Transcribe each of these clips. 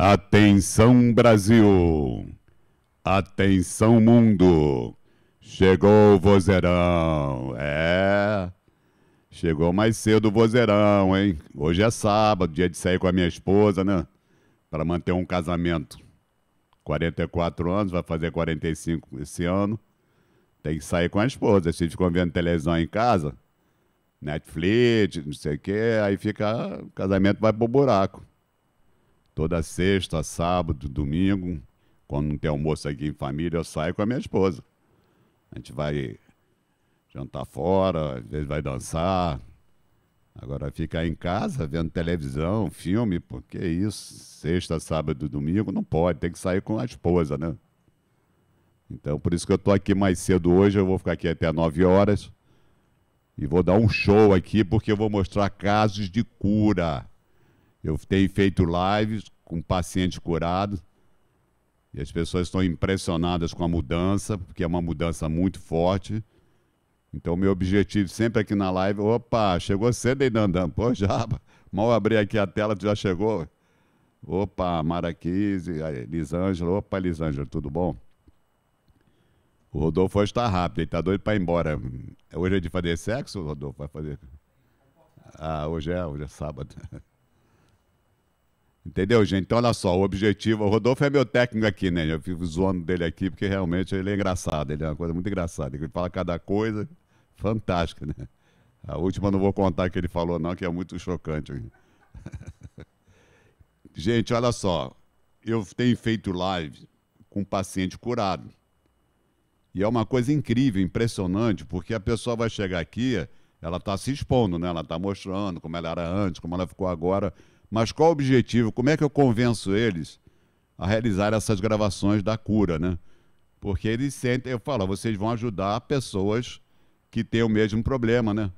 Atenção Brasil! Atenção mundo! Chegou o vozeirão! É! Chegou mais cedo o vozeirão, hein? Hoje é sábado, dia de sair com a minha esposa, né? Para manter um casamento. 44 anos, vai fazer 45 esse ano. Tem que sair com a esposa. Se ficou vendo televisão em casa, Netflix, não sei o quê, aí fica. O casamento vai pro buraco. Toda sexta, sábado, domingo, quando não tem almoço aqui em família, eu saio com a minha esposa. A gente vai jantar fora, às vezes vai dançar. Agora ficar em casa vendo televisão, filme, porque isso, sexta, sábado, domingo, não pode, tem que sair com a esposa, né? Então, por isso que eu estou aqui mais cedo hoje, eu vou ficar aqui até 9 horas e vou dar um show aqui, porque eu vou mostrar casos de cura. Eu tenho feito lives com pacientes curados e as pessoas estão impressionadas com a mudança, porque é uma mudança muito forte. Então, meu objetivo sempre aqui na live, opa, chegou cedo aí, Dandan. Pô, já, mal abri aqui a tela, tu já chegou? Opa, Maraquise, Lisângela, opa, Lisângela, tudo bom? O Rodolfo hoje está rápido, ele está doido para ir embora. Hoje é de fazer sexo, Rodolfo? Vai fazer. Ah, hoje é, hoje é sábado. Entendeu, gente? Então, olha só, o objetivo. O Rodolfo é meu técnico aqui, né? Eu fico zoando dele aqui, porque realmente ele é engraçado. Ele é uma coisa muito engraçada. Ele fala cada coisa fantástica, né? A última não vou contar que ele falou, não, que é muito chocante. gente, olha só. Eu tenho feito live com paciente curado. E é uma coisa incrível, impressionante, porque a pessoa vai chegar aqui, ela está se expondo, né? Ela está mostrando como ela era antes, como ela ficou agora. Mas qual o objetivo? Como é que eu convenço eles a realizar essas gravações da cura, né? Porque eles sentem, eu falo, vocês vão ajudar pessoas que têm o mesmo problema, né?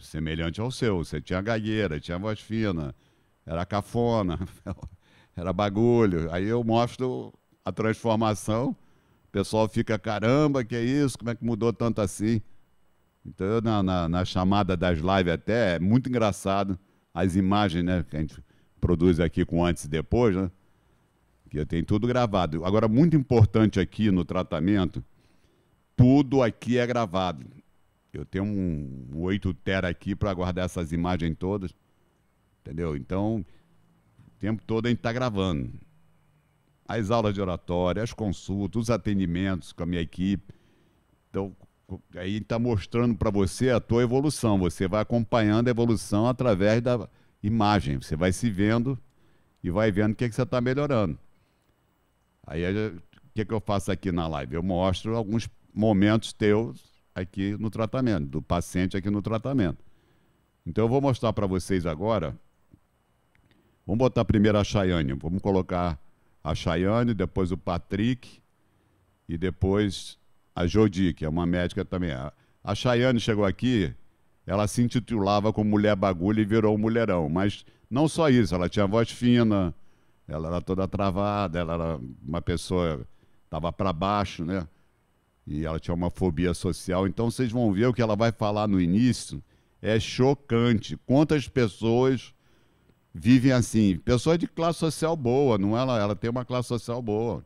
Semelhante ao seu. Você tinha gagueira, tinha voz fina, era cafona, era bagulho. Aí eu mostro a transformação, o pessoal fica, caramba, que é isso? Como é que mudou tanto assim? Então, na, na, na chamada das lives até, é muito engraçado as imagens né, que a gente produz aqui com antes e depois, né? que tem tudo gravado. Agora, muito importante aqui no tratamento, tudo aqui é gravado. Eu tenho um, um 8 tera aqui para guardar essas imagens todas, entendeu? Então, o tempo todo a gente está gravando. As aulas de oratória, as consultas, os atendimentos com a minha equipe. Então, aí está mostrando para você a tua evolução. Você vai acompanhando a evolução através da imagem. Você vai se vendo e vai vendo o que, é que você está melhorando. Aí eh, o que, é que eu faço aqui na live? Eu mostro alguns momentos teus aqui no tratamento, do paciente aqui no tratamento. Então eu vou mostrar para vocês agora. Vamos botar primeiro a Chayane. Vamos colocar a Chayane, depois o Patrick e depois a Jodi, que é uma médica também. A, a Chayane chegou aqui, ela se intitulava como Mulher Bagulho e virou Mulherão. Mas não só isso, ela tinha voz fina, ela era toda travada, ela era uma pessoa, estava para baixo, né? E ela tinha uma fobia social. Então vocês vão ver o que ela vai falar no início. É chocante. Quantas pessoas vivem assim? Pessoas de classe social boa, não é? ela? Ela tem uma classe social boa.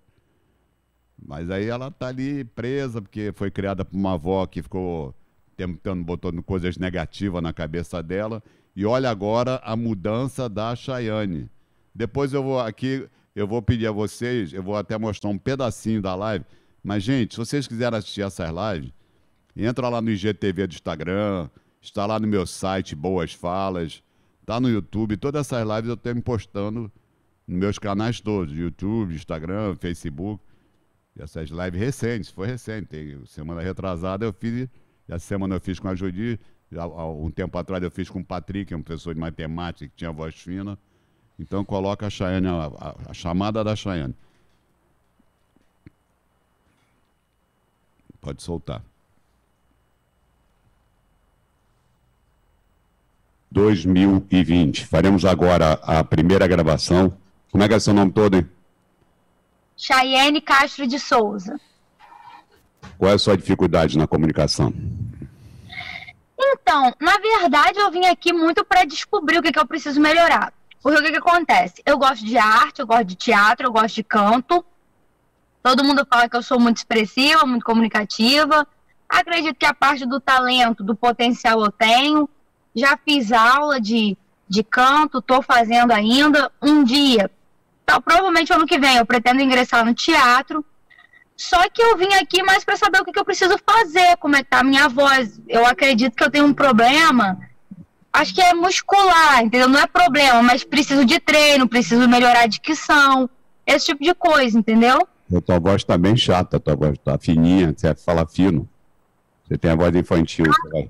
Mas aí ela tá ali presa, porque foi criada por uma avó que ficou tentando, botando coisas negativas na cabeça dela. E olha agora a mudança da Chayane. Depois eu vou aqui, eu vou pedir a vocês, eu vou até mostrar um pedacinho da live. Mas, gente, se vocês quiserem assistir essas lives, entra lá no IGTV do Instagram, está lá no meu site, Boas Falas, está no YouTube. Todas essas lives eu tenho postando nos meus canais todos, YouTube, Instagram, Facebook. Essas lives recentes, foi recente. semana retrasada eu fiz, essa semana eu fiz com a Judy, um tempo atrás eu fiz com o Patrick, um professor de matemática que tinha voz fina. Então coloca a Chayane, a, a, a chamada da Chayane. Pode soltar. 2020. Faremos agora a primeira gravação. Como é que é seu nome todo, hein? Chayene Castro de Souza. Qual é a sua dificuldade na comunicação? Então, na verdade, eu vim aqui muito para descobrir o que, que eu preciso melhorar. Porque o que, que acontece? Eu gosto de arte, eu gosto de teatro, eu gosto de canto. Todo mundo fala que eu sou muito expressiva, muito comunicativa. Acredito que a parte do talento, do potencial eu tenho. Já fiz aula de, de canto, estou fazendo ainda. Um dia então, provavelmente ano que vem eu pretendo ingressar no teatro. Só que eu vim aqui mais para saber o que, que, eu preciso fazer, como é que tá a minha voz. Eu acredito que eu tenho um problema, acho que é muscular, entendeu? Não é problema, mas preciso de treino, preciso melhorar a dicção, esse tipo de coisa, entendeu? A tua voz tá bem chata, a tua voz tá fininha, você fala fino. Você tem a voz infantil. Ah.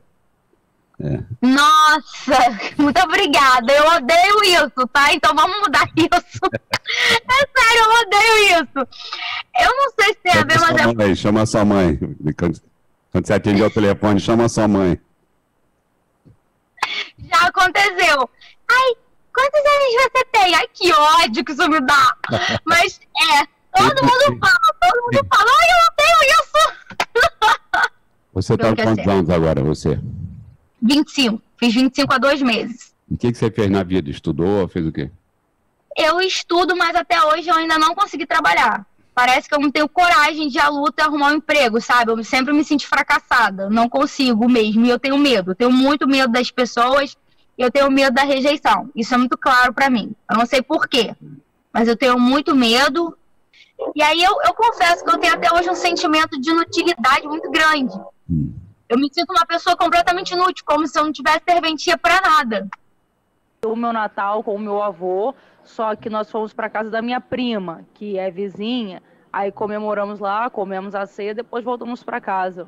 Nossa, muito obrigada. Eu odeio isso, tá? Então vamos mudar isso. é sério, eu odeio isso. Eu não sei se tem chama a ver, mas é. Mãe, chama sua mãe. Quando, você atender o telefone, chama sua mãe. Já aconteceu. Ai, quantos anos você tem? Ai, que ódio que isso me dá. mas é, todo mundo fala, todo mundo fala, ai, eu odeio isso. Você tá com quantos anos agora, você? 25. Fiz 25 há dois meses. E o que, que você fez na vida? Estudou? Fez o quê? Eu estudo, mas até hoje eu ainda não consegui trabalhar. Parece que eu não tenho coragem de ir à luta e arrumar um emprego, sabe? Eu sempre me sinto fracassada, não consigo mesmo, e eu tenho medo. Eu tenho muito medo das pessoas, eu tenho medo da rejeição. Isso é muito claro para mim. Eu não sei porquê, mas eu tenho muito medo. E aí eu, eu confesso que eu tenho até hoje um sentimento de inutilidade muito grande. Hum eu me sinto uma pessoa completamente inútil, como se eu não tivesse serventia para nada. O meu Natal com o meu avô, só que nós fomos para casa da minha prima, que é vizinha. Aí comemoramos lá, comemos a ceia, depois voltamos para casa.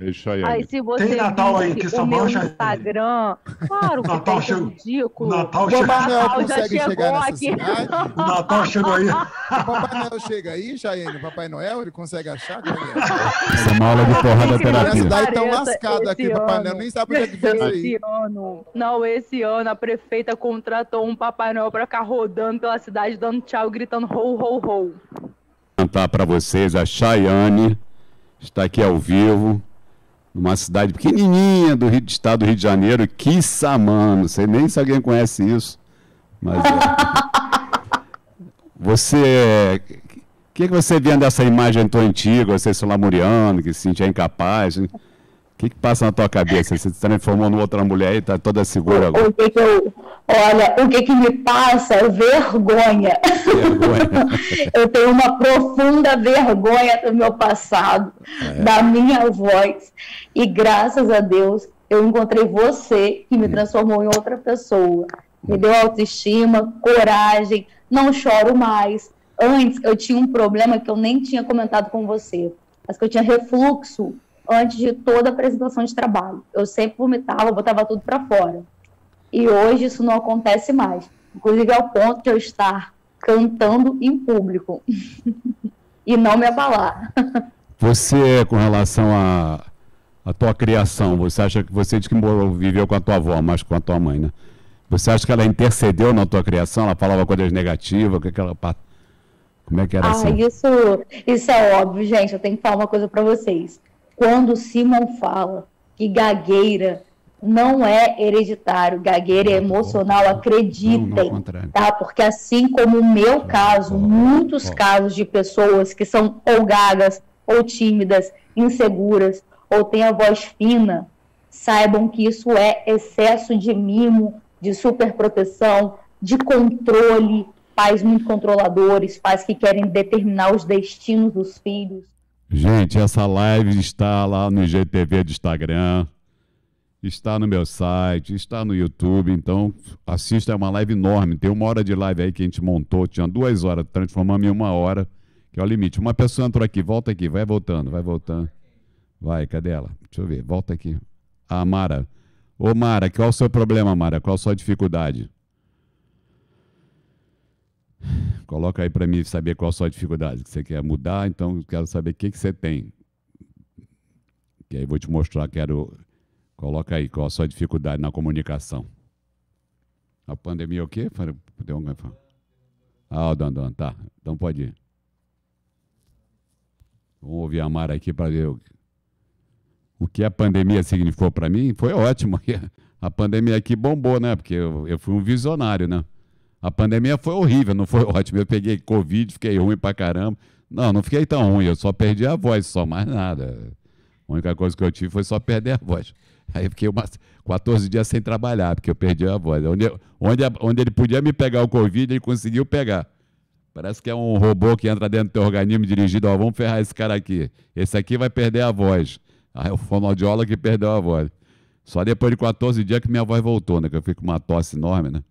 É isso aí. aí se você Tem Natal aí que só mancha. Instagram, claro que Natal chegou, é ridículo. Natal, che... Natal já chegou aqui. O Natal chegou aí. O Papai Noel chega aí, Chayane. O Papai Noel, ele consegue achar? É é? Essa é uma aula de porrada terapia. Essa daí tá lascada aqui, ano, Papai Noel. Nem sabe onde é que veio aí. Ano, não, esse ano a prefeita contratou um Papai Noel pra ficar rodando pela cidade, dando tchau, gritando ho, ho, ho. Cantar pra vocês, a Chayane está aqui ao vivo numa cidade pequenininha do, Rio, estado do Rio de Janeiro, Quissamã. Não sei nem se alguém conhece isso, mas. É. você. O é, que, que você vê dessa imagem tão antiga, você se é solamuriano, que se sentia incapaz? O que, que passa na tua cabeça? Você se transformou numa outra mulher e está toda segura agora. O que que eu, olha, o que, que me passa é vergonha. vergonha. eu tenho uma profunda vergonha do meu passado, é. da minha voz. E graças a Deus eu encontrei você que me hum. transformou em outra pessoa. Hum. Me deu autoestima, coragem, não choro mais. Antes eu tinha um problema que eu nem tinha comentado com você, mas que eu tinha refluxo antes de toda apresentação de trabalho. Eu sempre vomitava, botava tudo para fora. E hoje isso não acontece mais. Inclusive ao ponto de eu estar cantando em público e não me abalar. Você, é com relação a a tua criação, você acha que você diz que morou, viveu com a tua avó, mas com a tua mãe, né? Você acha que ela intercedeu na tua criação? Ela falava coisas negativas? O que, que ela como é que era ah, assim? Isso, isso é óbvio, gente. Eu tenho que falar uma coisa para vocês. Quando o Simon fala que gagueira não é hereditário, gagueira é emocional, acreditem, não, não tá? Porque assim como o meu caso, muitos casos de pessoas que são ou gagas, ou tímidas, inseguras, ou tem a voz fina, saibam que isso é excesso de mimo, de superproteção, de controle, pais muito controladores, pais que querem determinar os destinos dos filhos. Gente, essa live está lá no IGTV do Instagram, está no meu site, está no YouTube, então assista, é uma live enorme. Tem uma hora de live aí que a gente montou, tinha duas horas, transformamos em uma hora, que é o limite. Uma pessoa entrou aqui, volta aqui, vai voltando, vai voltando. Vai, cadê ela? Deixa eu ver, volta aqui. A Mara. Ô Mara, qual o seu problema, Mara? Qual a sua dificuldade? Coloca aí para mim saber qual a sua dificuldade. você quer mudar, então quero saber o que, que você tem. Que aí eu vou te mostrar, quero. Coloca aí qual a sua dificuldade na comunicação. A pandemia é o quê? Deu um... Ah, o Dandan, tá. Então pode ir. Vamos ouvir a Mara aqui para ver o o que a pandemia significou para mim foi ótimo. A pandemia aqui bombou, né? Porque eu, eu, fui um visionário, né? A pandemia foi horrível, não foi ótimo. Eu peguei Covid, fiquei ruim pra caramba. Não, não fiquei tão ruim, eu só perdi a voz, só mais nada. A única coisa que eu tive foi só perder a voz. Aí fiquei umas 14 dias sem trabalhar, porque eu perdi a voz. Onde, onde, onde ele podia me pegar o Covid, ele conseguiu pegar. Parece que é um robô que entra dentro do teu organismo dirigido, ó, vamos ferrar esse cara aqui. Esse aqui vai perder a voz. Aí o fonoaudiólogo que perdeu a voz. Só depois de 14 dias que minha voz voltou, né? Que eu fico com uma tosse enorme, né?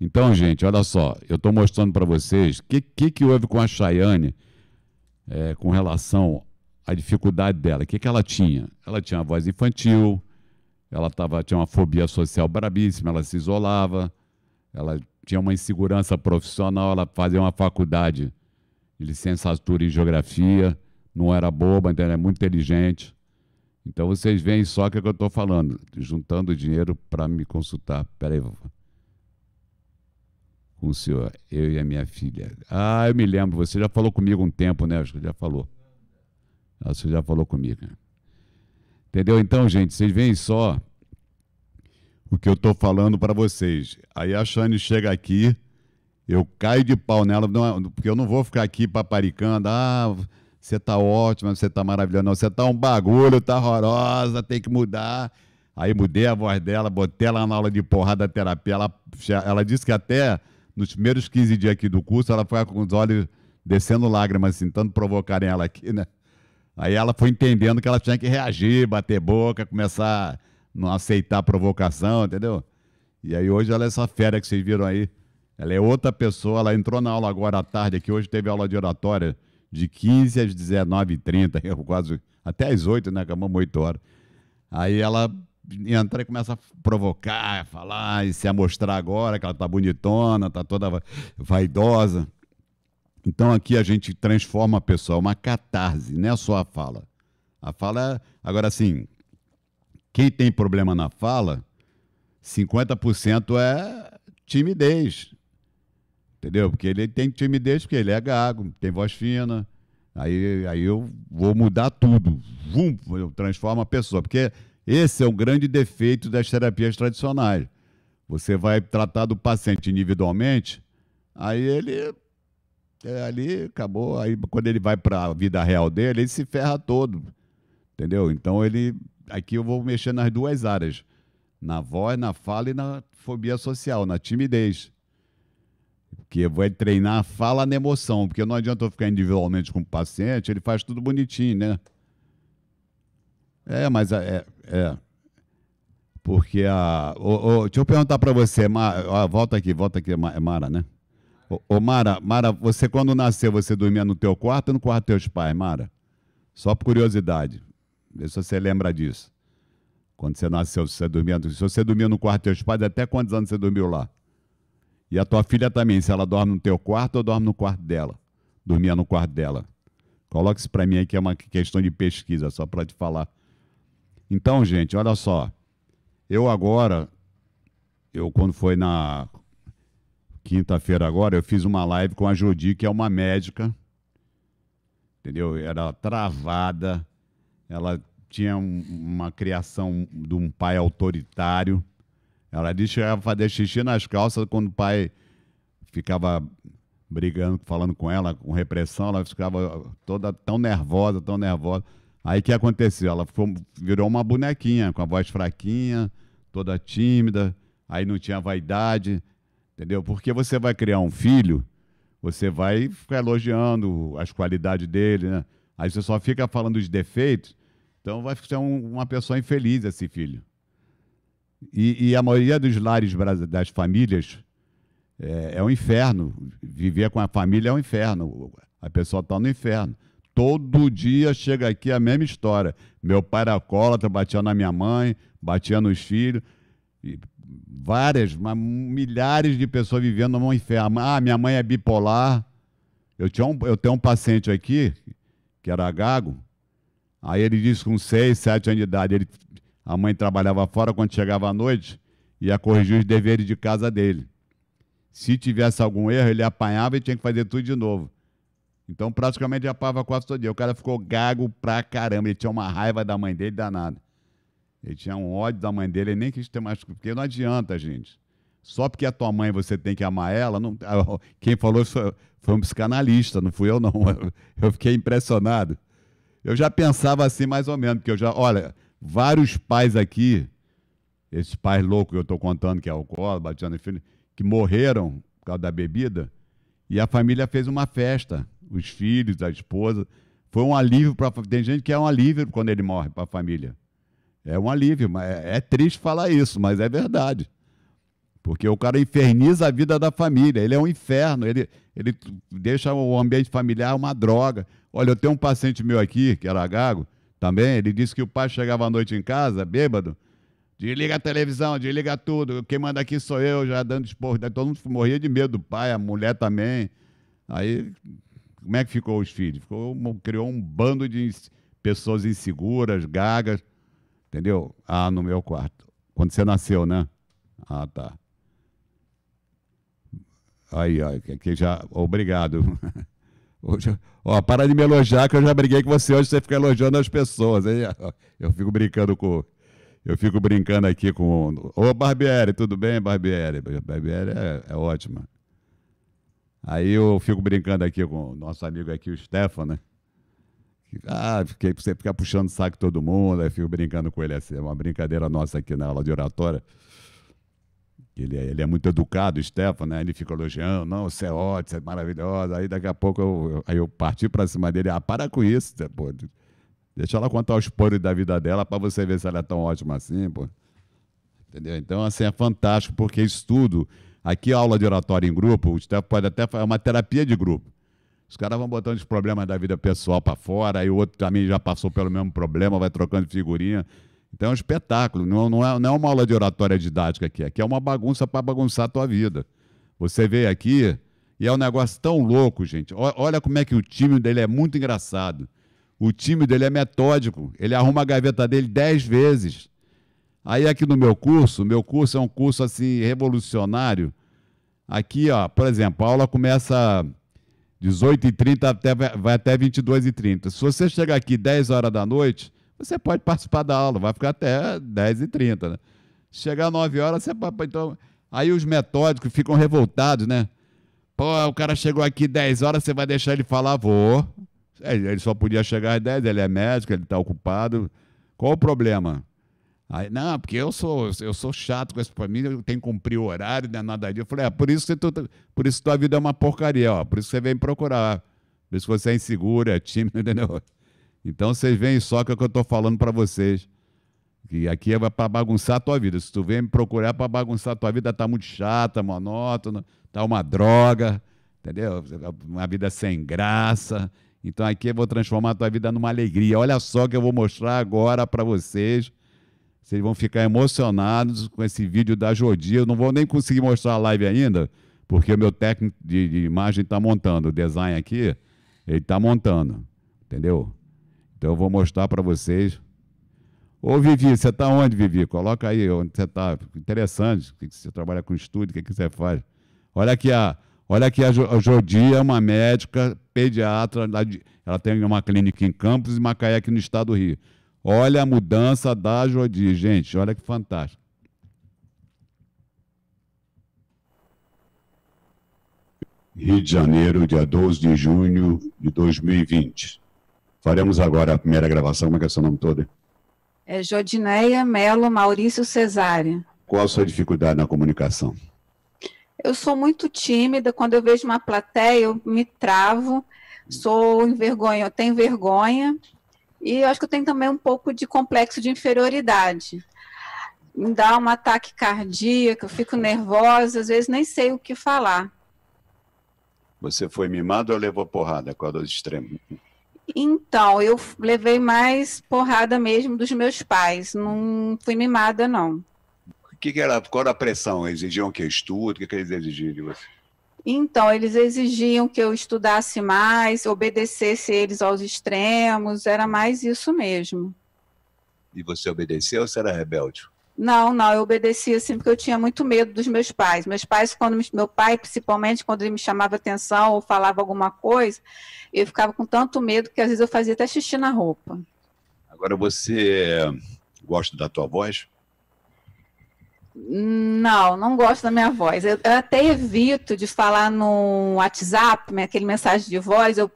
Então, gente, olha só. Eu estou mostrando para vocês o que, que, que, houve com a Chayane é, com relação à dificuldade dela. O que, que ela tinha? Ela tinha uma voz infantil, ela tava, tinha uma fobia social brabíssima, ela se isolava, ela tinha uma insegurança profissional, ela fazia uma faculdade de licenciatura em geografia não era boba, entendeu? é muito inteligente. Então vocês veem só o que, é eu estou falando, juntando dinheiro para me consultar. Peraí, com o senhor, eu e a minha filha. Ah, eu me lembro, você já falou comigo um tempo, né? Acho que já falou. Ah, você já falou comigo. Né? Entendeu? Então, gente, vocês veem só o que eu estou falando para vocês. Aí a Shane chega aqui, eu caio de pau nela, é, porque eu não vou ficar aqui paparicando. Ah, você tá ótima, você tá maravilhosa, não, você tá um bagulho, tá horrorosa, tem que mudar. Aí mudei a voz dela, botei ela na aula de porrada terapia. Ela, ela disse que até nos primeiros 15 dias aqui do curso, ela foi com os olhos descendo lágrimas, assim, tanto provocarem ela aqui, né? Aí ela foi entendendo que ela tinha que reagir, bater boca, começar a não aceitar a provocação, entendeu? E aí hoje ela é essa fera que vocês viram aí. Ela é outra pessoa, ela entrou na aula agora à tarde, que hoje teve aula de oratória de 15 às 19h30, quase até às 8, né? Acabamos 8 horas. Aí ela entra e começa a provocar, a falar e se amostrar agora, que ela tá bonitona, tá toda vaidosa. Então aqui a gente transforma a pessoa, uma catarse, não é só a fala. A fala, agora sim quem tem problema na fala, 50% é timidez. Entendeu? Porque ele tem timidez, porque ele é gago, tem voz fina. Aí, aí eu vou mudar tudo. Vum, eu transformo a pessoa. Porque esse é um grande defeito das terapias tradicionais. Você vai tratar do paciente individualmente, aí ele é, ali acabou. Aí quando ele vai para a vida real dele, ele se ferra todo. Entendeu? Então ele. Aqui eu vou mexer nas duas áreas: na voz, na fala e na fobia social, na timidez. Porque vai treinar a fala na emoção, porque não adianta eu ficar individualmente com o paciente, ele faz tudo bonitinho, né? É, mas é. é. é. Porque a. Ô, ô, deixa eu perguntar para você, Mara, volta aqui, volta aqui, é Mara, né? Ô, Mara, Mara, você quando nasceu, você dormia no teu quarto ou no quarto dos teus pais, Mara? Só por curiosidade. Vê se você lembra disso. Quando você nasceu, você dormia, se você dormia no quarto dos teus pais, até quantos anos você dormiu lá? E a tua filha também, se ela dorme no teu quarto ou dorme no quarto dela? Dormia no quarto dela. Coloca isso para mim aí que é uma questão de pesquisa, só para te falar. Então, gente, olha só. Eu agora, eu quando foi na quinta-feira agora, eu fiz uma live com a Jodi, que é uma médica, entendeu? Era travada, ela tinha uma criação de um pai autoritário, ela disse que chegava a fazer xixi nas calças quando o pai ficava brigando, falando com ela, com repressão, ela ficava toda tão nervosa, tão nervosa. Aí o que aconteceu? Ela virou uma bonequinha, com a voz fraquinha, toda tímida, aí não tinha vaidade, entendeu? Porque você vai criar um filho, você vai ficar elogiando as qualidades dele, né? Aí você só fica falando os defeitos, então vai ser um, uma pessoa infeliz esse filho. E, e a maioria dos lares das famílias é, é um inferno. Viver com a família é um inferno. A pessoa está no inferno. Todo dia chega aqui a mesma história. Meu pai era alcoólatra, batia na minha mãe, batia nos filhos. várias, milhares de pessoas vivendo num inferno. Ah, minha mãe é bipolar. Eu, tinha um, eu tenho um paciente aqui, que era gago. Aí ele disse com 6, 7 anos de idade, ele a mãe trabalhava fora quando chegava à noite e ia corrigir os deveres de casa dele. Se tivesse algum erro, ele apanhava e tinha que fazer tudo de novo. Então, praticamente, apava quase todo dia. O cara ficou gago pra caramba. Ele tinha uma raiva da mãe dele danada. Ele tinha um ódio da mãe dele. Ele nem quis ter mais... Porque não adianta, gente. Só porque é tua mãe você tem que amar ela... Não... Ah, quem falou foi, foi um psicanalista, não fui eu, não. Eu fiquei impressionado. Eu já pensava assim, mais ou menos. Porque eu já... Olha, vários pais aqui, esses pais loucos que eu estou contando, que é alcoólatra, batizando filho, que morreram por causa da bebida, e a família fez uma festa, os filhos, a esposa. Foi um alívio para Tem gente que é um alívio quando ele morre para a família. É um alívio, mas é, é triste falar isso, mas é verdade. Porque o cara inferniza a vida da família, ele é um inferno, ele, ele deixa o ambiente familiar uma droga. Olha, eu tenho um paciente meu aqui, que era gago, também. Ele disse que o pai chegava à noite em casa, bêbado, desliga a televisão, desliga tudo, quem manda aqui sou eu, já dando esporro. Todo mundo morria de medo do pai, a mulher também. Aí, como é que ficou os filhos? Ficou, criou um bando de pessoas inseguras, gagas, entendeu? Ah, no meu quarto. Quando você nasceu, né? Ah, tá. Aí, ó, que já. Obrigado. Hoje, ó, para de me elogiar, que eu já briguei com você hoje, você fica elogiando as pessoas. Hein? Eu fico brincando com. Eu fico brincando aqui com. Ô Barbieri, tudo bem, Barbieri? Barbieri é, é ótima. Aí eu fico brincando aqui com o nosso amigo aqui, o Stefano, né? Ah, fiquei, você fica puxando o saco todo mundo, aí fico brincando com ele assim. É uma brincadeira nossa aqui na aula de oratória. Ele é, ele é muito educado, o Stefan, né? Ele fica elogiando, não, você é ótimo, você é maravilhosa. Aí daqui a pouco eu, eu aí eu parti para cima dele, ah, para com isso, pô. Deixa ela contar os poros da vida dela para você ver se ela é tão ótima assim, pô. Entendeu? Então, assim, é fantástico, porque isso tudo. Aqui, é aula de oratório em grupo, o Stefan pode até. fazer é uma terapia de grupo. Os caras vão botando os problemas da vida pessoal para fora, aí o outro também já passou pelo mesmo problema, vai trocando figurinha. Então é um espetáculo, não, não, é, não é uma aula de oratória didática aqui, aqui é uma bagunça para bagunçar a tua vida. Você veio aqui e é um negócio tão louco, gente. O, olha como é que o time dele é muito engraçado. O time dele é metódico, ele arruma a gaveta dele dez vezes. Aí aqui no meu curso, meu curso é um curso assim revolucionário. Aqui, ó, por exemplo, a aula começa 18h30 até, vai até 22h30. Se você chegar aqui 10 horas da noite, você pode participar da aula, vai ficar até 10h30, né? Chegar 9 horas, você pode. Então, aí os metódicos ficam revoltados, né? Pô, o cara chegou aqui 10 horas, você vai deixar ele falar, vou. É, ele só podia chegar às 10, ele é médico, ele está ocupado. Qual o problema? Aí, não, porque eu sou, eu sou chato com isso para mim eu tenho que cumprir o horário, não é nada disso. Eu falei, é, por isso que tá, por isso tua vida é uma porcaria, ó, por isso que você vem procurar. Por isso que você é insegura, é tímido, entendeu? Então vocês veem só que é o que eu estou falando para vocês. Que aqui é para bagunçar a tua vida. Se tu vem me procurar para bagunçar a tua vida, tá muito chata, monótona, tá uma droga, entendeu? Uma vida sem graça. Então aqui eu vou transformar a tua vida numa alegria. Olha só que eu vou mostrar agora para vocês. Vocês vão ficar emocionados com esse vídeo da Jodi. Eu não vou nem conseguir mostrar a live ainda, porque o meu técnico de, de imagem está montando. O design aqui, ele está montando. Entendeu? Então eu vou mostrar para vocês. Ô Vivi, você está onde, Vivi? Coloca aí onde você está. Interessante, que você trabalha com estúdio, o que, que você faz? Olha aqui a, olha aqui a, Jodia, é uma médica pediatra, ela tem uma clínica em Campos e Macaé aqui no estado do Rio. Olha a mudança da Jodia, gente, olha que fantástico. Rio de Janeiro, dia 12 de junho de 2020. Faremos agora a primeira gravação, como é que é seu nome todo? É Jodineia Melo Maurício Cesária. Qual a sua dificuldade na comunicação? Eu sou muito tímida, quando eu vejo uma plateia eu me travo, sou envergonha, eu tenho vergonha e eu acho que eu tenho também um pouco de complexo de inferioridade. Me dá um ataque cardíaco, eu fico nervosa, às vezes nem sei o que falar. Você foi mimado ou levou porrada? Qual dos extremos? Então, eu levei mais porrada mesmo dos meus pais. Não fui mimada, não. O que, que, era? Qual era a pressão? Exigiam que eu estude? O que, que eles exigiam de você? Então, eles exigiam que eu estudasse mais, obedecesse eles aos extremos, era mais isso mesmo. E você obedeceu ou você era rebelde? Não, não, eu obedecia assim porque eu tinha muito medo dos meus pais. Meus pais, quando meu pai, principalmente quando ele me chamava atenção ou falava alguma coisa, eu ficava com tanto medo que às vezes eu fazia até xixi na roupa. Agora você gosta da tua voz? Não, não gosto da minha voz. Eu, eu até evito de falar no WhatsApp, né, aquele mensagem de voz, eu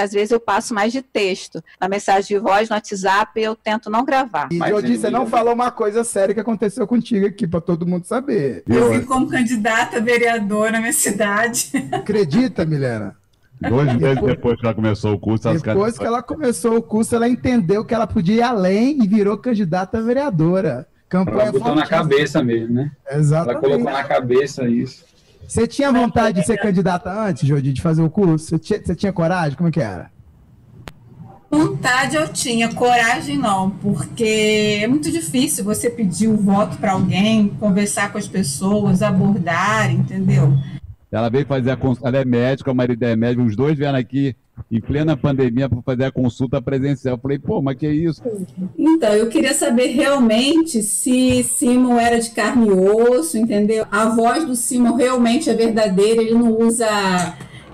às vezes eu passo mais de texto. Na mensagem de voz, no WhatsApp, eu tento não gravar. E Jodi, você não é falou uma coisa séria que aconteceu contigo aqui, para todo mundo saber. Eu vim como candidata vereadora na minha cidade. Acredita, Milena? Dois meses depois que ela começou o curso, depois que ela começou o curso, ela entendeu que ela podia ir além e virou candidata vereadora. Campanha ela botou na cabeça mesmo, né? Exatamente. Ela colocou na cabeça isso. Você tinha vontade de ser é- candidata antes, Jodi, de fazer o curso? Você tinha, você tinha coragem? Como é que era? Vontade eu tinha, coragem não, porque é muito difícil você pedir o voto para alguém, conversar com as pessoas, abordar, entendeu? Ela veio fazer a consulta, ela é médica, o marido é médico, os dois vieram aqui em plena pandemia para fazer a consulta presencial. Eu falei, pô, mas que é isso? Então, eu queria saber realmente se Simon era de carne e osso, entendeu? A voz do Simon realmente é verdadeira, ele não usa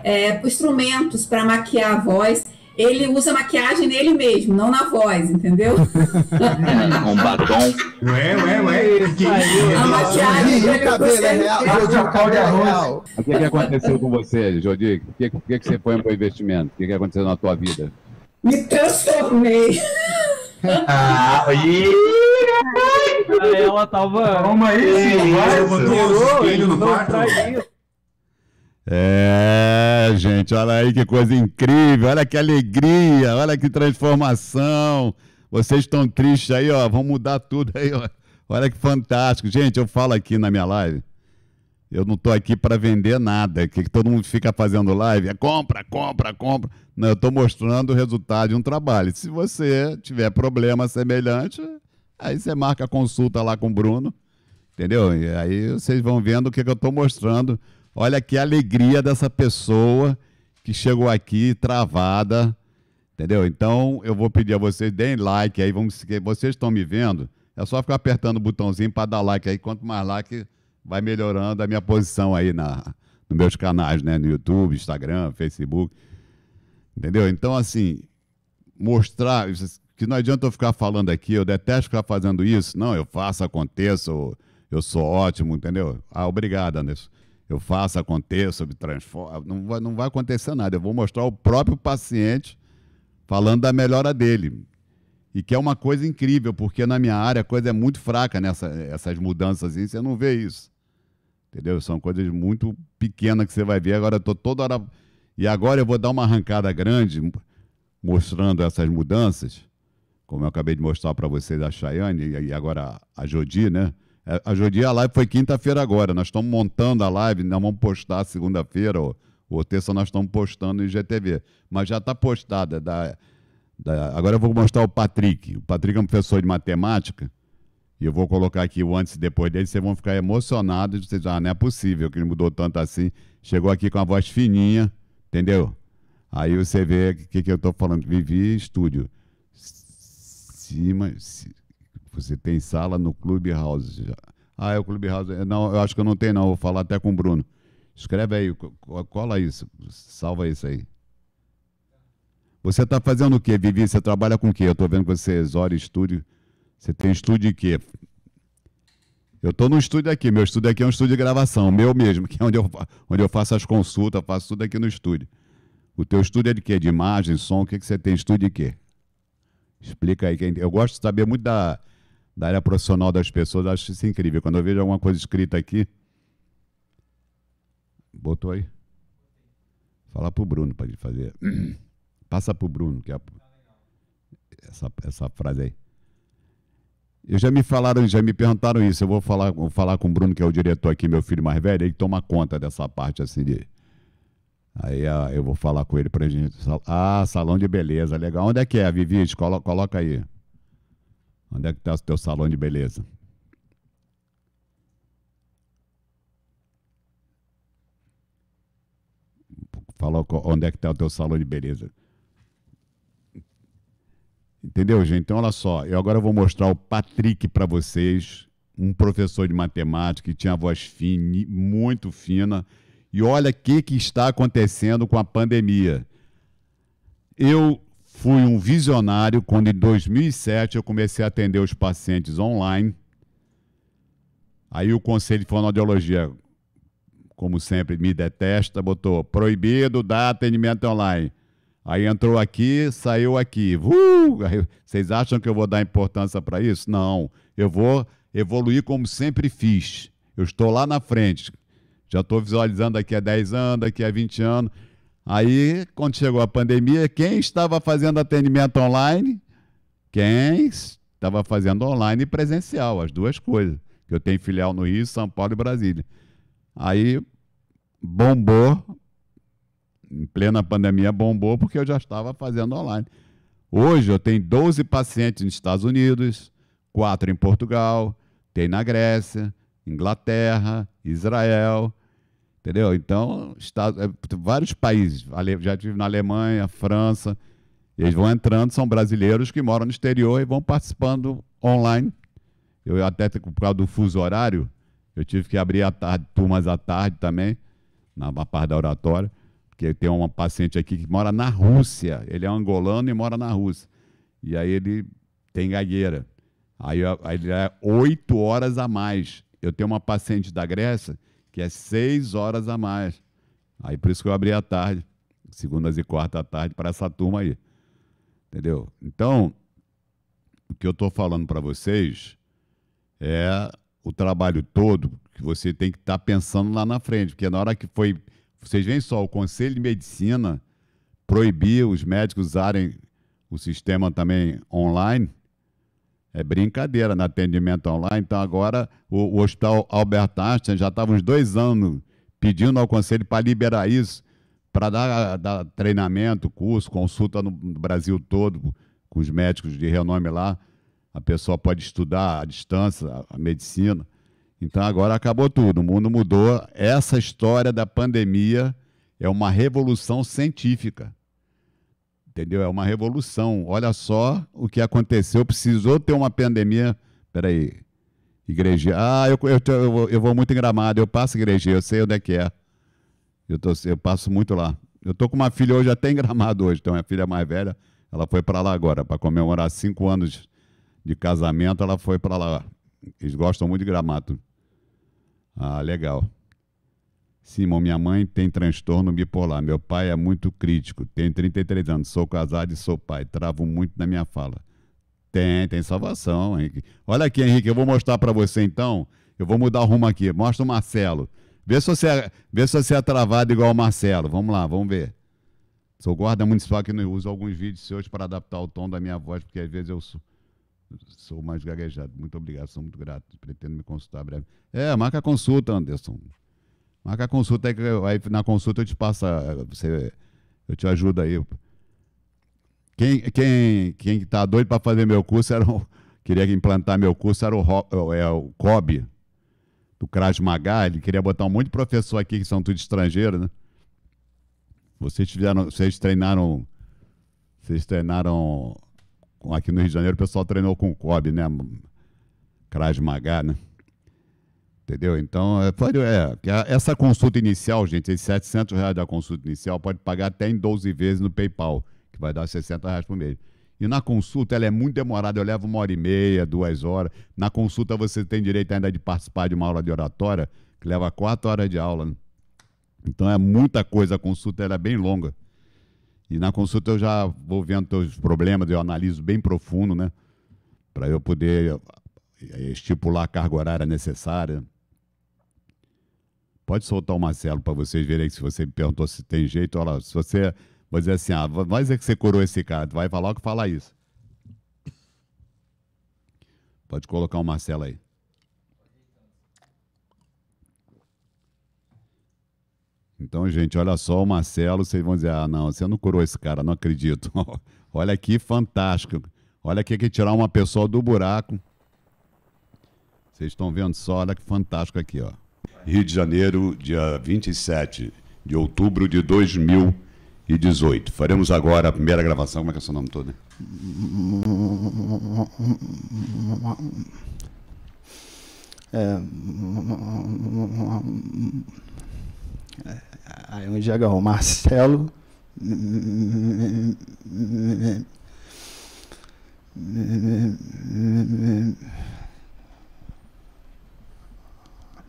é, instrumentos para maquiar a voz ele usa maquiagem nele mesmo, não na voz, entendeu? um batom. Ué, ué, ué. a maquiagem o é cabelo é real. O de arroz. O que, aconteceu com você, Jodi? O que, que, que você põe para o investimento? O que, que aconteceu na tua vida? Me transformei. ah, e... Ela tava. Calma aí, sim. Vai, botou o espelho no quarto. É, gente, olha aí que coisa incrível, olha que alegria, olha que transformação. Vocês estão tristes aí, ó, vão mudar tudo aí, ó. Olha que fantástico. Gente, eu falo aqui na minha live, eu não estou aqui para vender nada, que, que todo mundo fica fazendo live, é compra, compra, compra. Não, eu estou mostrando o resultado de um trabalho. Se você tiver problema semelhante, aí você marca a consulta lá com o Bruno, entendeu? E aí vocês vão vendo o que, que eu estou mostrando Olha que alegria dessa pessoa que chegou aqui travada, entendeu? Então eu vou pedir a vocês, deem like aí, vamos, vocês estão me vendo, é só ficar apertando o botãozinho para dar like aí, quanto mais like vai melhorando a minha posição aí na, nos meus canais, né? No YouTube, Instagram, Facebook, entendeu? Então assim, mostrar, que não adianta eu ficar falando aqui, eu detesto ficar fazendo isso, não, eu faço, aconteço, eu, eu sou ótimo, entendeu? Ah, obrigado, Anderson eu faço, aconteça, me transformo. Não vai, não vai acontecer nada. Eu vou mostrar o próprio paciente falando da melhora dele. E que é uma coisa incrível, porque na minha área a coisa é muito fraca nessas mudanças, assim, você não vê isso. Entendeu? São coisas muito pequenas que você vai ver. Agora eu estou toda hora. E agora eu vou dar uma arrancada grande mostrando essas mudanças, como eu acabei de mostrar para vocês a Chayane e agora a Jodi, né? É, a Judia, a live foi quinta-feira agora. Nós estamos montando a live, não vamos postar segunda-feira ou, ou terça, nós estamos postando em GTV. Mas já está postada. Da, da, agora eu vou mostrar o Patrick. O Patrick é um professor de matemática. E eu vou colocar aqui o antes e depois dele. Vocês vão ficar emocionados. Vocês ah, não é possível que ele mudou tanto assim. Chegou aqui com a voz fininha, entendeu? Aí você vê o que, que eu estou falando. Vivi Estúdio. Cima. cima você tem sala no Clubhouse. Ah, é o Clubhouse. É, não, eu acho que eu não tenho, não. Vou falar até com o Bruno. Escreve aí, cola isso, salva isso aí. Você está fazendo o quê, Vivi? Você trabalha com o quê? Eu estou vendo que você exora estúdio. Você tem estúdio de quê? Eu estou no estúdio aqui. Meu estúdio aqui é um estúdio de gravação, meu mesmo, que é onde eu, onde eu faço as consultas, faço tudo aqui no estúdio. O teu estúdio é de quê? De imagem, som? O que, que você tem? Estúdio de quê? Explica aí. Eu gosto de saber muito da, da área profissional das pessoas, acho isso incrível. Quando eu vejo alguma coisa escrita aqui. Botou aí? Fala pro Bruno para ele fazer. Passa pro Bruno, que é a, essa, essa frase aí. Eu já me falaram, já me perguntaram isso. Eu vou falar, vou falar com o Bruno, que é o diretor aqui, meu filho mais velho, ele toma conta dessa parte assim de. Aí ah, eu vou falar com ele pra gente. Ah, salão de beleza, legal. Onde é que é, Vivi? Coloca, coloca aí. Onde é que está o teu salão de beleza? Falou onde é que está o teu salão de beleza. Entendeu, gente? Então, olha só. Eu agora vou mostrar o Patrick para vocês, um professor de matemática que tinha voz fina, muito fina. E olha o que, que está acontecendo com a pandemia. Eu Fui um visionário quando em 2007 eu comecei a atender os pacientes online. Aí o Conselho de Fonoaudiologia, como sempre, me detesta, botou proibido dar atendimento online. Aí entrou aqui, saiu aqui. Uh! vocês acham que eu vou dar importância para isso? Não. Eu vou evoluir como sempre fiz. Eu estou lá na frente. Já estou visualizando daqui a 10 anos, daqui a 20 anos. Aí, quando chegou a pandemia, quem estava fazendo atendimento online? Quem estava fazendo online e presencial, as duas coisas. Eu tenho filial no Rio, São Paulo e Brasília. Aí bombou, em plena pandemia bombou, porque eu já estava fazendo online. Hoje eu tenho 12 pacientes nos Estados Unidos, 4 em Portugal, tem na Grécia, Inglaterra, Israel, Entendeu? Então, é, vários países, já tive na Alemanha, França, eles vão entrando, são brasileiros que moram no exterior e vão participando online. Eu até, por causa do fuso horário, eu tive que abrir a tarde, turmas à tarde também, na parte da oratória, porque tem uma paciente aqui que mora na Rússia. Ele é angolano e mora na Rússia. E aí ele tem gagueira. Aí, aí ele é oito horas a mais. Eu tenho uma paciente da Grécia que é seis horas a mais. Aí por isso que eu abri a tarde, segundas e quarta à tarde, para essa turma aí. Entendeu? Então, o que eu estou falando para vocês é o trabalho todo que você tem que estar tá pensando lá na frente, porque na hora que foi. Vocês veem só, o Conselho de Medicina proibiu os médicos usarem o sistema também online é brincadeira no né? atendimento online. Então, agora, o, o Hospital Albert Einstein já estava uns dois anos pedindo ao Conselho para liberar isso, para dar, dar, treinamento, curso, consulta no Brasil todo com os médicos de renome lá. A pessoa pode estudar à distância a medicina. Então, agora acabou tudo, o mundo mudou. Essa história da pandemia é uma revolução científica entendeu? É uma revolução. Olha só o que aconteceu. Precisou ter uma pandemia. Peraí. Igreja. Ah, eu, eu, eu, eu vou muito em gramado, eu passo igreja, eu sei onde é que é. Eu, tô, eu passo muito lá. Eu tô com uma filha hoje até em gramado hoje, então minha filha é mais velha, ela foi para lá agora, para comemorar cinco anos de casamento, ela foi para lá. Eles gostam muito de gramado. Ah, legal. Simão, minha mãe tem transtorno bipolar. Meu pai é muito crítico. Tenho 33 anos, sou casado e sou pai. Travo muito na minha fala. Tem, tem salvação, Henrique. Olha aqui, Henrique, eu vou mostrar para você então. Eu vou mudar o rumo aqui. Mostra o Marcelo. Vê se, você é, vê se você é travado igual o Marcelo. Vamos lá, vamos ver. Sou guarda municipal que uso alguns vídeos seus para adaptar o tom da minha voz, porque às vezes eu sou, sou mais gaguejado. Muito obrigado, sou muito grato. Pretendo me consultar breve. É, marca a consulta, Anderson. Marca a consulta aí, é aí na consulta eu te passo, você, eu te ajudo aí. Quem, quem, quem tá doido para fazer meu curso era o, queria implantar meu curso era o, é, o COB, é do Cras Magá, ele queria botar um monte de professor aqui que são tudo estrangeiros, né? Vocês tiveram, vocês treinaram, vocês treinaram aqui no Rio de Janeiro, o pessoal treinou com o Kobe, né? Cras Magá, né? Entendeu? Então, é, pode, é, essa consulta inicial, gente, esses 700 reais da consulta inicial, pode pagar até em 12 vezes no PayPal, que vai dar 60 reais por mês. E na consulta, ela é muito demorada, eu levo uma hora e meia, duas horas. Na consulta, você tem direito ainda de participar de uma aula de oratória, que leva quatro horas de aula. Né? Então, é muita coisa, a consulta ela é bem longa. E na consulta, eu já vou vendo teus problemas, eu analiso bem profundo, né? Para eu poder eh, estipular a carga horária necessária. Pode soltar o Marcelo para vocês verem se você me perguntou se tem jeito. Olha lá, se você vai dizer assim, ah, vai dizer que você curou esse cara, vai falar que falar isso. Pode colocar o Marcelo aí. Então, gente, olha só o Marcelo, vocês vão dizer, ah, não, você não curou esse cara, não acredito. olha que fantástico. Olha aqui que tirar uma pessoa do buraco. Vocês estão vendo só, olha que fantástico aqui, ó. Rio de Janeiro, dia 27 de outubro de 2018. Faremos agora a primeira gravação. Como é que é o seu nome todo? É... Aí onde é o Marcelo.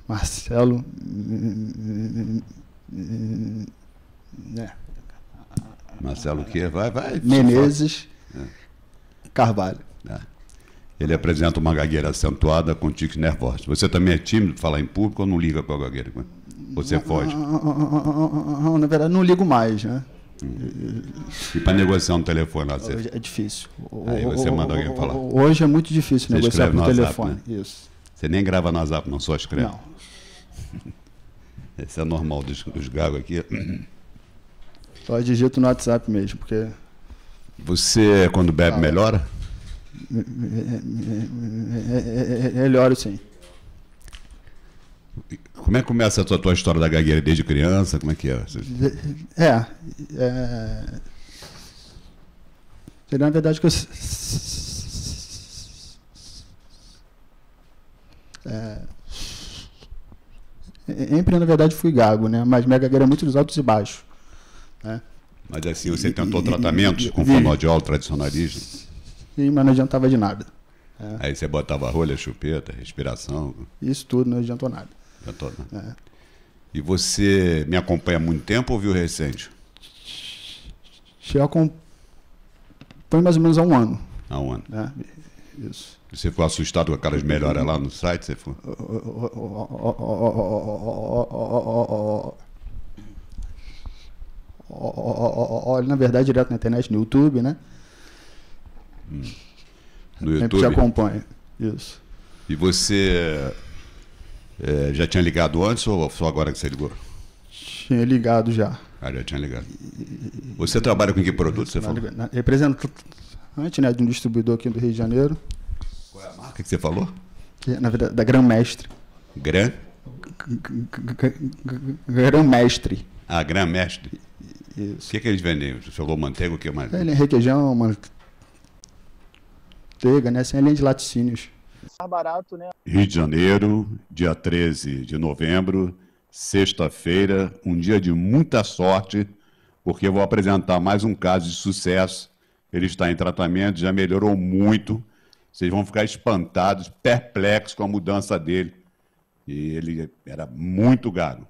Marcelo. Né? Marcelo que vai, vai. Menezes é. Carvalho. É. Ele apresenta uma gagueira acentuada com tiques nervosos. Você também é tímido de falar em público ou não liga com a gagueira? Você não, foge? Na verdade, não ligo mais, né? Hum. E para negociar um telefone lá, você... é difícil. Aí você manda alguém falar. Hoje é muito difícil você negociar por telefone. né? Isso. Você nem grava no WhatsApp, não, só escreve. Não, esse é normal dos, dos gagos aqui. Só digito no WhatsApp mesmo, porque. Você, quando bebe, ah, melhora? sim. Como é que começa a tua, tua história da gagueira desde criança? Como é que é? É. é... Seria na verdade que eu. É empre na verdade, fui gago, né? Mas minha gagueira é muito dos altos e baixos. Né? Mas assim, você e, tentou e, tratamentos e, com fonoaudiólogo tradicionalista? Sim, mas não adiantava de nada. É. Aí você botava rolha, chupeta, respiração. Isso tudo não adiantou nada. Adiantou nada. É. E você me acompanha há muito tempo ou viu recente? Eu acompanho mais ou menos há um ano. Há um ano. É. Isso. Você ficou assustado com aquelas melhoras lá no site? Você foi? Olha, na verdade, direto na internet, no YouTube, né? Hum. No YouTube? Sempre te acompanha. Isso. E você é, já tinha ligado antes ou só agora que você ligou? Tinha ligado já. Ah, já tinha ligado. Você trabalha com que produto, você falou? Representante né, de um distribuidor aqui do Rio de Janeiro que, que você falou? Que, na verdade, da Grã-Mestre. Gran mestre Gran? Gran mestre Ah, Gran mestre Isso. O que, que eles vendem? Você falou manteiga, o que mais? É, requeijão, manteiga, né? Assim, além de laticínios. Tá barato, né? Rio de Janeiro, dia 13 de novembro, sexta-feira, um dia de muita sorte, porque eu vou apresentar mais um caso de sucesso. Ele está em tratamento, já melhorou muito, vocês vão ficar espantados, perplexos com a mudança dele. E ele era muito gado.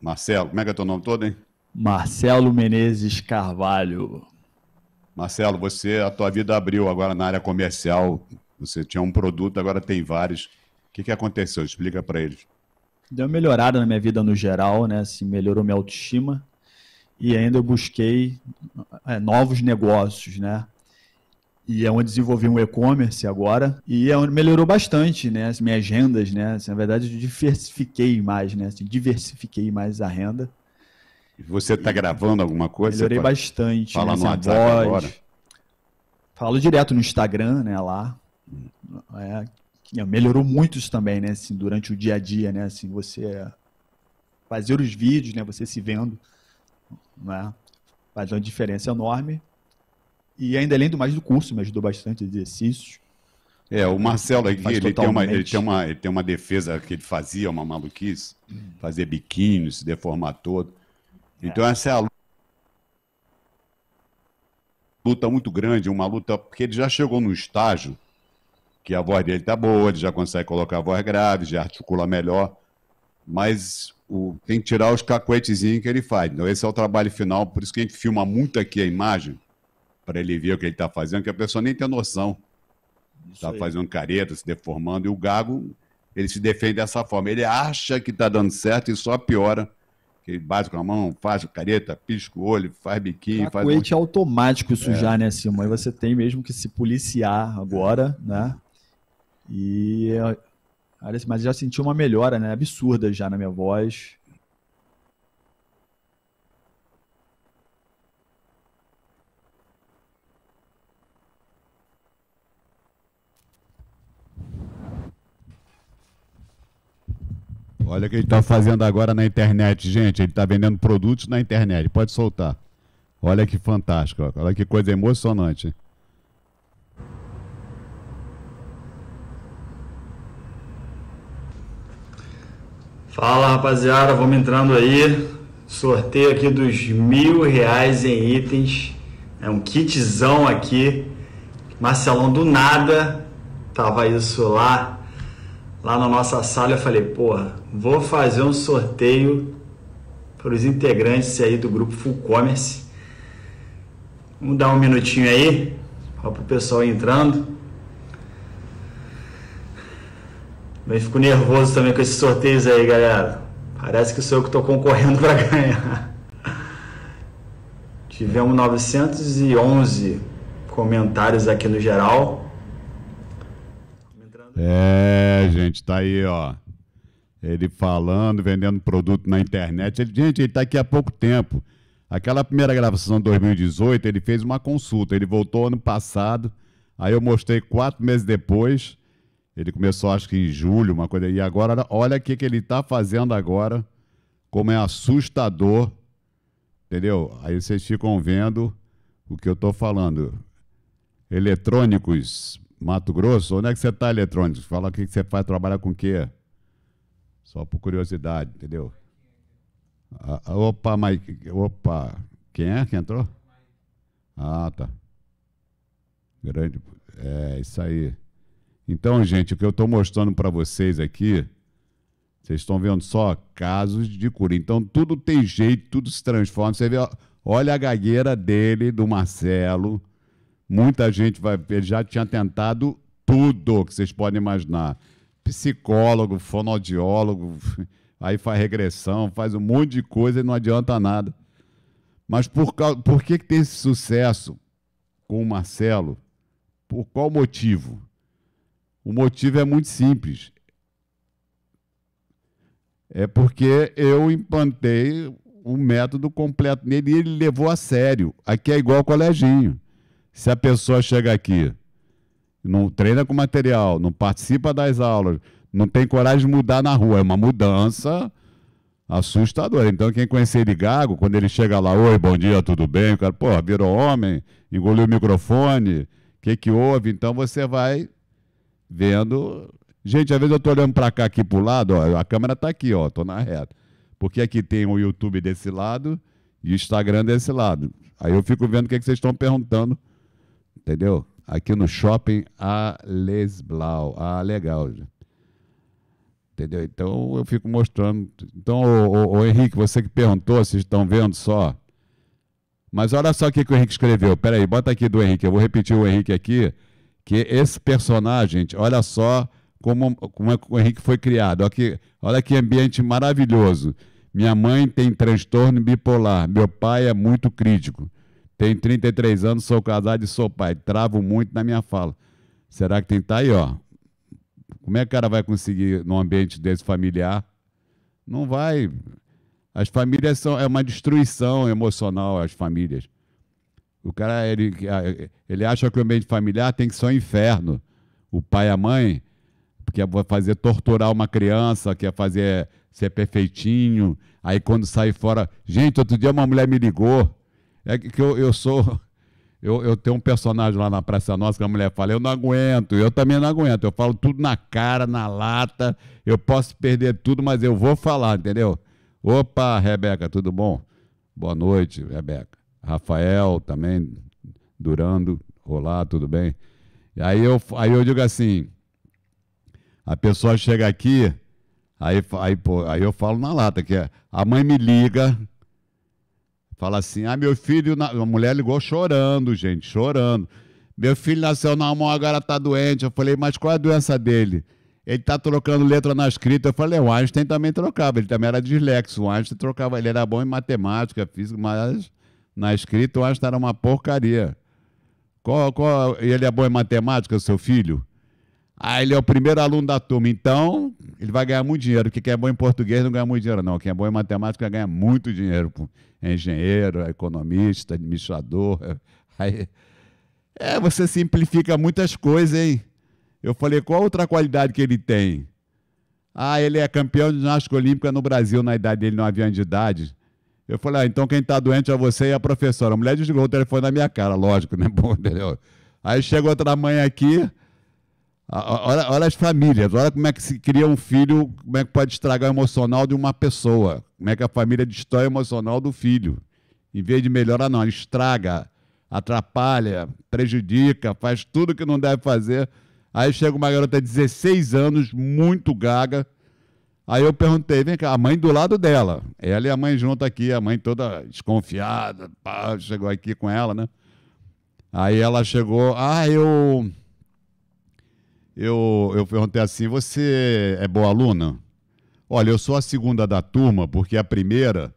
Marcelo, como é que é teu nome todo, hein? Marcelo Menezes Carvalho. Marcelo, você, a tua vida abriu agora na área comercial. Você tinha um produto, agora tem vários. O que, que aconteceu? Explica para eles. Deu uma melhorada na minha vida no geral, né? Assim, melhorou minha autoestima e ainda eu busquei é, novos negócios, né? e é onde desenvolvi um e-commerce agora, e é onde melhorou bastante, né, as minhas rendas, né, assim, na verdade eu diversifiquei mais, né, assim, diversifiquei mais a renda. Você está gravando alguma coisa? Melhorei bastante. Fala né, no assim, WhatsApp voz, agora? Falo direto no Instagram, né, lá. É, melhorou muito isso também, né, assim, durante o dia a dia, né, assim, você fazer os vídeos, né, você se vendo, né, faz uma diferença enorme. E ainda além do mais do curso, me ajudou bastante exercícios. É, o Marcelo aqui, ele tem, uma, ele, tem uma, ele tem uma defesa que ele fazia, uma maluquice, hum. fazer biquíni, se deformar todo. Então, é. essa é a luta muito grande, uma luta, porque ele já chegou no estágio que a voz dele tá boa, ele já consegue colocar a voz grave, já articula melhor, mas o, tem que tirar os cacuetezinhos que ele faz. Então, esse é o trabalho final, por isso que a gente filma muito aqui a imagem, para ele ver o que ele está fazendo, que a pessoa nem tem noção. Está fazendo careta, se deformando, e o gago, ele se defende dessa forma. Ele acha que está dando certo e só piora. Que ele bate com a mão, faz careta, pisca o olho, faz biquinho. Tá faz coete automático sujar, é. né, Simão? Aí você tem mesmo que se policiar agora, é. né? E mas já senti uma melhora, né? Absurda já na minha voz. Olha o que ele está fazendo agora na internet, gente. Ele está vendendo produtos na internet. Pode soltar. Olha que fantástico. Olha que coisa emocionante. Fala rapaziada, vamos entrando aí. Sorteio aqui dos mil reais em itens. É um kitzão aqui. Marcelão do nada. Tava isso lá lá na nossa sala, eu falei, porra, vou fazer um sorteio para os integrantes aí do grupo Full Commerce. Vamos dar um minutinho aí, para o pessoal entrando. Também fico nervoso também com esses sorteios aí, galera. Parece que sou eu que estou concorrendo para ganhar. Tivemos 911 comentários aqui no geral. É, gente, tá aí, ó. Ele falando, vendendo produto na internet. Ele, gente, ele tá aqui há pouco tempo. Aquela primeira gravação de 2018, ele fez uma consulta. Ele voltou ano passado. Aí eu mostrei quatro meses depois. Ele começou, acho que em julho, uma coisa. E agora, olha o que, que ele está fazendo agora. Como é assustador. Entendeu? Aí vocês ficam vendo o que eu estou falando. Eletrônicos Mato Grosso? Onde é que você está, eletrônico? Fala o que você faz, trabalha com o quê? Só por curiosidade, entendeu? Ah, ah opa, Mike. Opa. Quem é que entrou? Ah, tá. Grande. É, isso aí. Então, gente, o que eu estou mostrando para vocês aqui, vocês estão vendo só casos de cura. Então, tudo tem jeito, tudo se transforma. Você vê, olha a gagueira dele, do Marcelo Muita gente vai. Ele já tinha tentado tudo que vocês podem imaginar: psicólogo, fonodiólogo, aí faz regressão, faz um monte de coisa e não adianta nada. Mas por, por que, que tem esse sucesso com o Marcelo? Por qual motivo? O motivo é muito simples. É porque eu implantei um método completo nele e ele levou a sério. Aqui é igual ao coleginho. Se a pessoa chega aqui, não treina com material, não participa das aulas, não tem coragem de mudar na rua, é uma mudança assustadora. Então, quem conhecer ele gago, quando ele chega lá, oi, bom dia, tudo bem? O cara, pô, virou homem, engoliu o microfone, o que, que houve? Então, você vai vendo. Gente, às vezes eu estou olhando para cá, aqui para o lado, ó, a câmera está aqui, ó, na reta. Porque aqui tem o YouTube desse lado e o Instagram desse lado. Aí eu fico vendo o que, é que vocês estão perguntando Entendeu? Aqui no shopping Alesblau. Ah, legal. Entendeu? Então eu fico mostrando. Então, o, o Henrique, você que perguntou, vocês estão vendo só? Mas olha só o que, que o Henrique escreveu. aí, bota aqui do Henrique. Eu vou repetir o Henrique aqui. Que esse personagem, gente, olha só como, como é o Henrique foi criado. Olha que, olha que ambiente maravilhoso. Minha mãe tem transtorno bipolar. Meu pai é muito crítico. Tenho 33 anos, sou casado e sou pai. Travo muito na minha fala. Será que tem que estar tá aí, ó? Como é que o cara vai conseguir num ambiente desse familiar? Não vai. As famílias são é uma destruição emocional as famílias. O cara ele, ele acha que o ambiente familiar tem que ser um inferno. O pai e a mãe porque é fazer torturar uma criança, quer é fazer ser perfeitinho. Aí quando sai fora, gente, outro dia uma mulher me ligou é que eu, eu sou. Eu, eu tenho um personagem lá na Praça Nossa que a mulher fala: Eu não aguento, eu também não aguento. Eu falo tudo na cara, na lata. Eu posso perder tudo, mas eu vou falar, entendeu? Opa, Rebeca, tudo bom? Boa noite, Rebeca. Rafael também, Durando, olá, tudo bem? Aí eu, aí eu digo assim: a pessoa chega aqui, aí, aí, pô, aí eu falo na lata, que é, a mãe me liga, Fala assim, ah, meu filho, na... a mulher ligou chorando, gente, chorando. Meu filho nasceu na mão, agora tá doente. Eu falei, mas qual é a doença dele? Ele tá trocando letra na escrita. Eu falei, é, o Einstein também trocava, ele também era dislexo. O Einstein trocava, ele era bom em matemática, física, mas na escrita o Einstein era uma porcaria. Qual, qual... Ele é bom em matemática, seu filho? Ah, ele é o primeiro aluno da turma, então ele vai ganhar muito dinheiro. Porque quem é bom em português não ganha muito dinheiro, não. Quem é bom em matemática ganha muito dinheiro. É engenheiro, é economista, administrador. Aí, é, você simplifica muitas coisas, hein? Eu falei, qual outra qualidade que ele tem? Ah, ele é campeão de ginástica olímpica no Brasil na idade dele, não havia de idade. Eu falei, ah, então quem está doente é você e a professora. A mulher desligou o telefone na minha cara, lógico, né? Bom, entendeu? Aí chega outra mãe aqui, Olha, olha, as famílias, olha como é que se cria um filho, como é que pode estragar o emocional de uma pessoa, como é que a família destrói o emocional do filho. Em vez de melhorar, não, estraga, atrapalha, prejudica, faz tudo que não deve fazer. Aí chega uma garota de 16 anos, muito gaga. Aí eu perguntei, vem cá, a mãe do lado dela. Ela e a mãe junto aqui, a mãe toda desconfiada, pá, chegou aqui com ela, né? Aí ela chegou, ah, eu eu, eu perguntei assim: você é boa aluna? Olha, eu sou a segunda da turma, porque a primeira,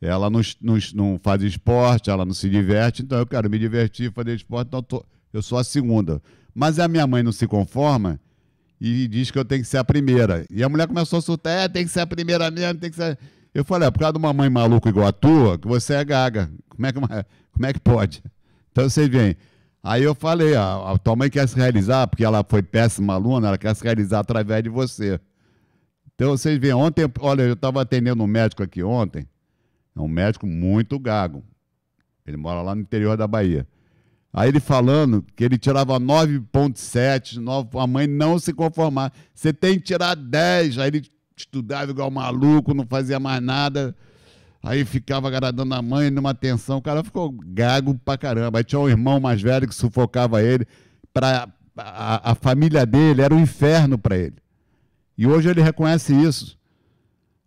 ela não, não, não faz esporte, ela não se diverte, então eu quero me divertir, fazer esporte, então eu, tô, eu sou a segunda. Mas a minha mãe não se conforma e diz que eu tenho que ser a primeira. E a mulher começou a surtar: é, tem que ser a primeira mesmo, tem que ser. Eu falei: é por causa de uma mãe maluca igual a tua, que você é gaga. Como é que, como é que pode? Então vocês veem Aí eu falei, a, ah, a tua mãe quer se realizar, porque ela foi péssima aluna, ela quer se realizar através de você. Então vocês veem, ontem, olha, eu estava atendendo um médico aqui ontem, é um médico muito gago. Ele mora lá no interior da Bahia. Aí ele falando que ele tirava 9,7, a mãe não se conformar. Você tem que tirar 10. Aí ele estudava igual maluco, não fazia mais nada. Aí ficava agradando a mãe numa tensão. O cara ficou gago pra caramba. Aí tinha um irmão mais velho que sufocava ele. Pra, a, a família dele era um inferno para ele. E hoje ele reconhece isso.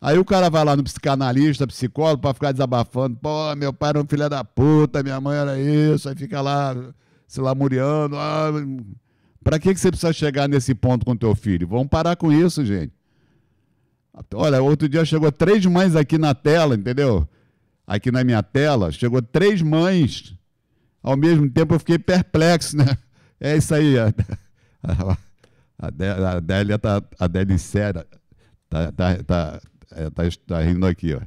Aí o cara vai lá no psicanalista, psicólogo, para ficar desabafando. Pô, meu pai era um filho da puta, minha mãe era isso. Aí fica lá se lamuriando. Ah, para que, que você precisa chegar nesse ponto com teu filho? Vamos parar com isso, gente. Olha, outro dia chegou três mães aqui na tela, entendeu? Aqui na minha tela, chegou três mães. Ao mesmo tempo eu fiquei perplexo, né? É isso aí. A, a, a Délia tá, a Délia Sera, tá, tá, tá, é, tá, tá rindo aqui, ó.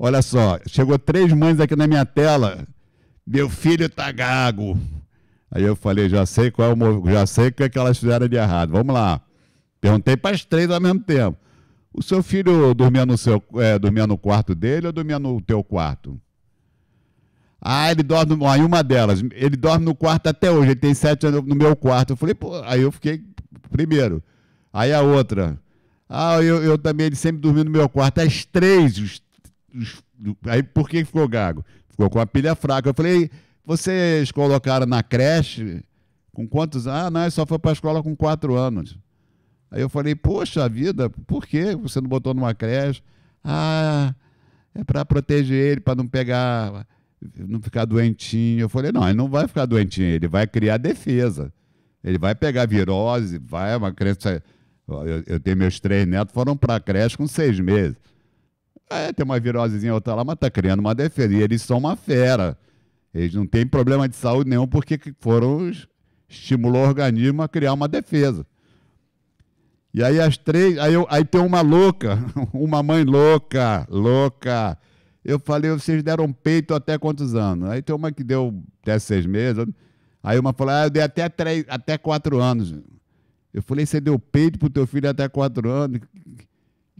Olha só, chegou três mães aqui na minha tela. Meu filho tá gago. Aí eu falei, já sei qual é o, já sei o que, é que elas fizeram de errado. Vamos lá. Perguntei para as três ao mesmo tempo. O seu filho dormia no, seu, é, dormia no quarto dele ou dormia no teu quarto? Ah, ele dorme. Aí uma delas, ele dorme no quarto até hoje, ele tem sete anos no meu quarto. Eu falei, pô, aí eu fiquei primeiro. Aí a outra. Ah, eu, eu também, ele sempre dormiu no meu quarto. As três, os, os, aí por que ficou gago? Ficou com a pilha fraca. Eu falei, vocês colocaram na creche com quantos? Ah, não, é só foi para a escola com quatro anos. Aí eu falei, poxa vida, por que você não botou numa creche? Ah, é para proteger ele, para não pegar, não ficar doentinho. Eu falei, não, ele não vai ficar doentinho, ele vai criar defesa. Ele vai pegar virose, vai, é uma criança. Eu, eu tenho meus três netos, foram para a creche com seis meses. É, tem uma virosezinha outra lá, mas está criando uma defesa. E eles são uma fera. Eles não têm problema de saúde nenhum porque foram estimulou o organismo a criar uma defesa. E aí as três, aí, eu, aí tem uma louca, uma mãe louca, louca. Eu falei, vocês deram peito até quantos anos? Aí tem uma que deu até seis meses. Aí uma falou, ah, eu dei até, três, até quatro anos. Eu falei, você deu peito pro teu filho até quatro anos?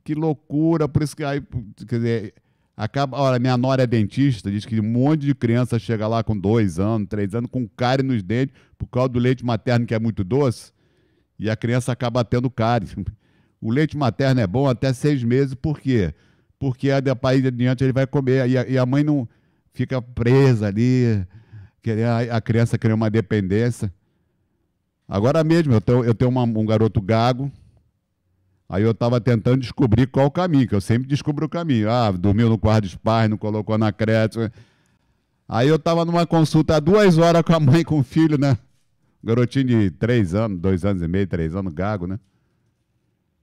Que loucura, por isso que aí, quer dizer, acaba, olha, minha nora é dentista, diz que um monte de criança chega lá com dois anos, três anos, com cárie nos dentes, por causa do leite materno que é muito doce e a criança acaba tendo cáries. O leite materno é bom até seis meses, por quê? Porque a país adiante ele vai comer e a, e a, mãe não fica presa ali, a, a criança cria uma dependência. Agora mesmo, eu tenho, eu tenho uma, um garoto gago, aí eu estava tentando descobrir qual o caminho, que eu sempre descubro o caminho. Ah, dormiu no quarto dos pais, não colocou na creche. Aí eu estava numa consulta há duas horas com a mãe com o filho, né? Garotinho de três anos, dois anos e meio, três anos, gago, né?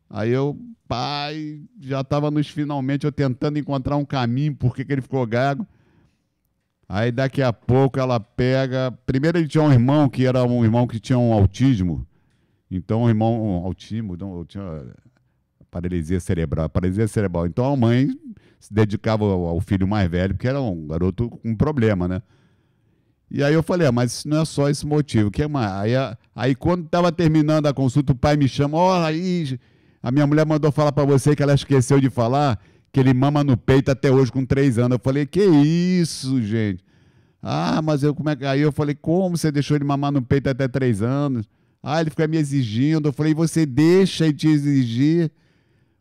Aí eu, pai, já tava nos finalmente eu tentando encontrar um caminho, por que ele ficou gago. Aí daqui a pouco ela pega. Primeiro ele tinha um irmão que era um irmão que tinha um autismo. Então o irmão, um autismo, não, tinha paralisia cerebral, paralisia cerebral. Então a mãe se dedicava ao, filho mais velho, porque era um garoto com problema, né? E aí eu falei, ah, mas não é só esse motivo, que é mais? Aí, aí quando estava terminando a consulta, o pai me chama, ó, oh, aí a minha mulher mandou falar para você que ela esqueceu de falar que ele mama no peito até hoje com três anos. Eu falei, que isso, gente? Ah, mas eu como é que... Aí eu falei, como você deixou ele mamar no peito até três anos? Ah, ele fica me exigindo. Eu falei, você deixa ele te exigir?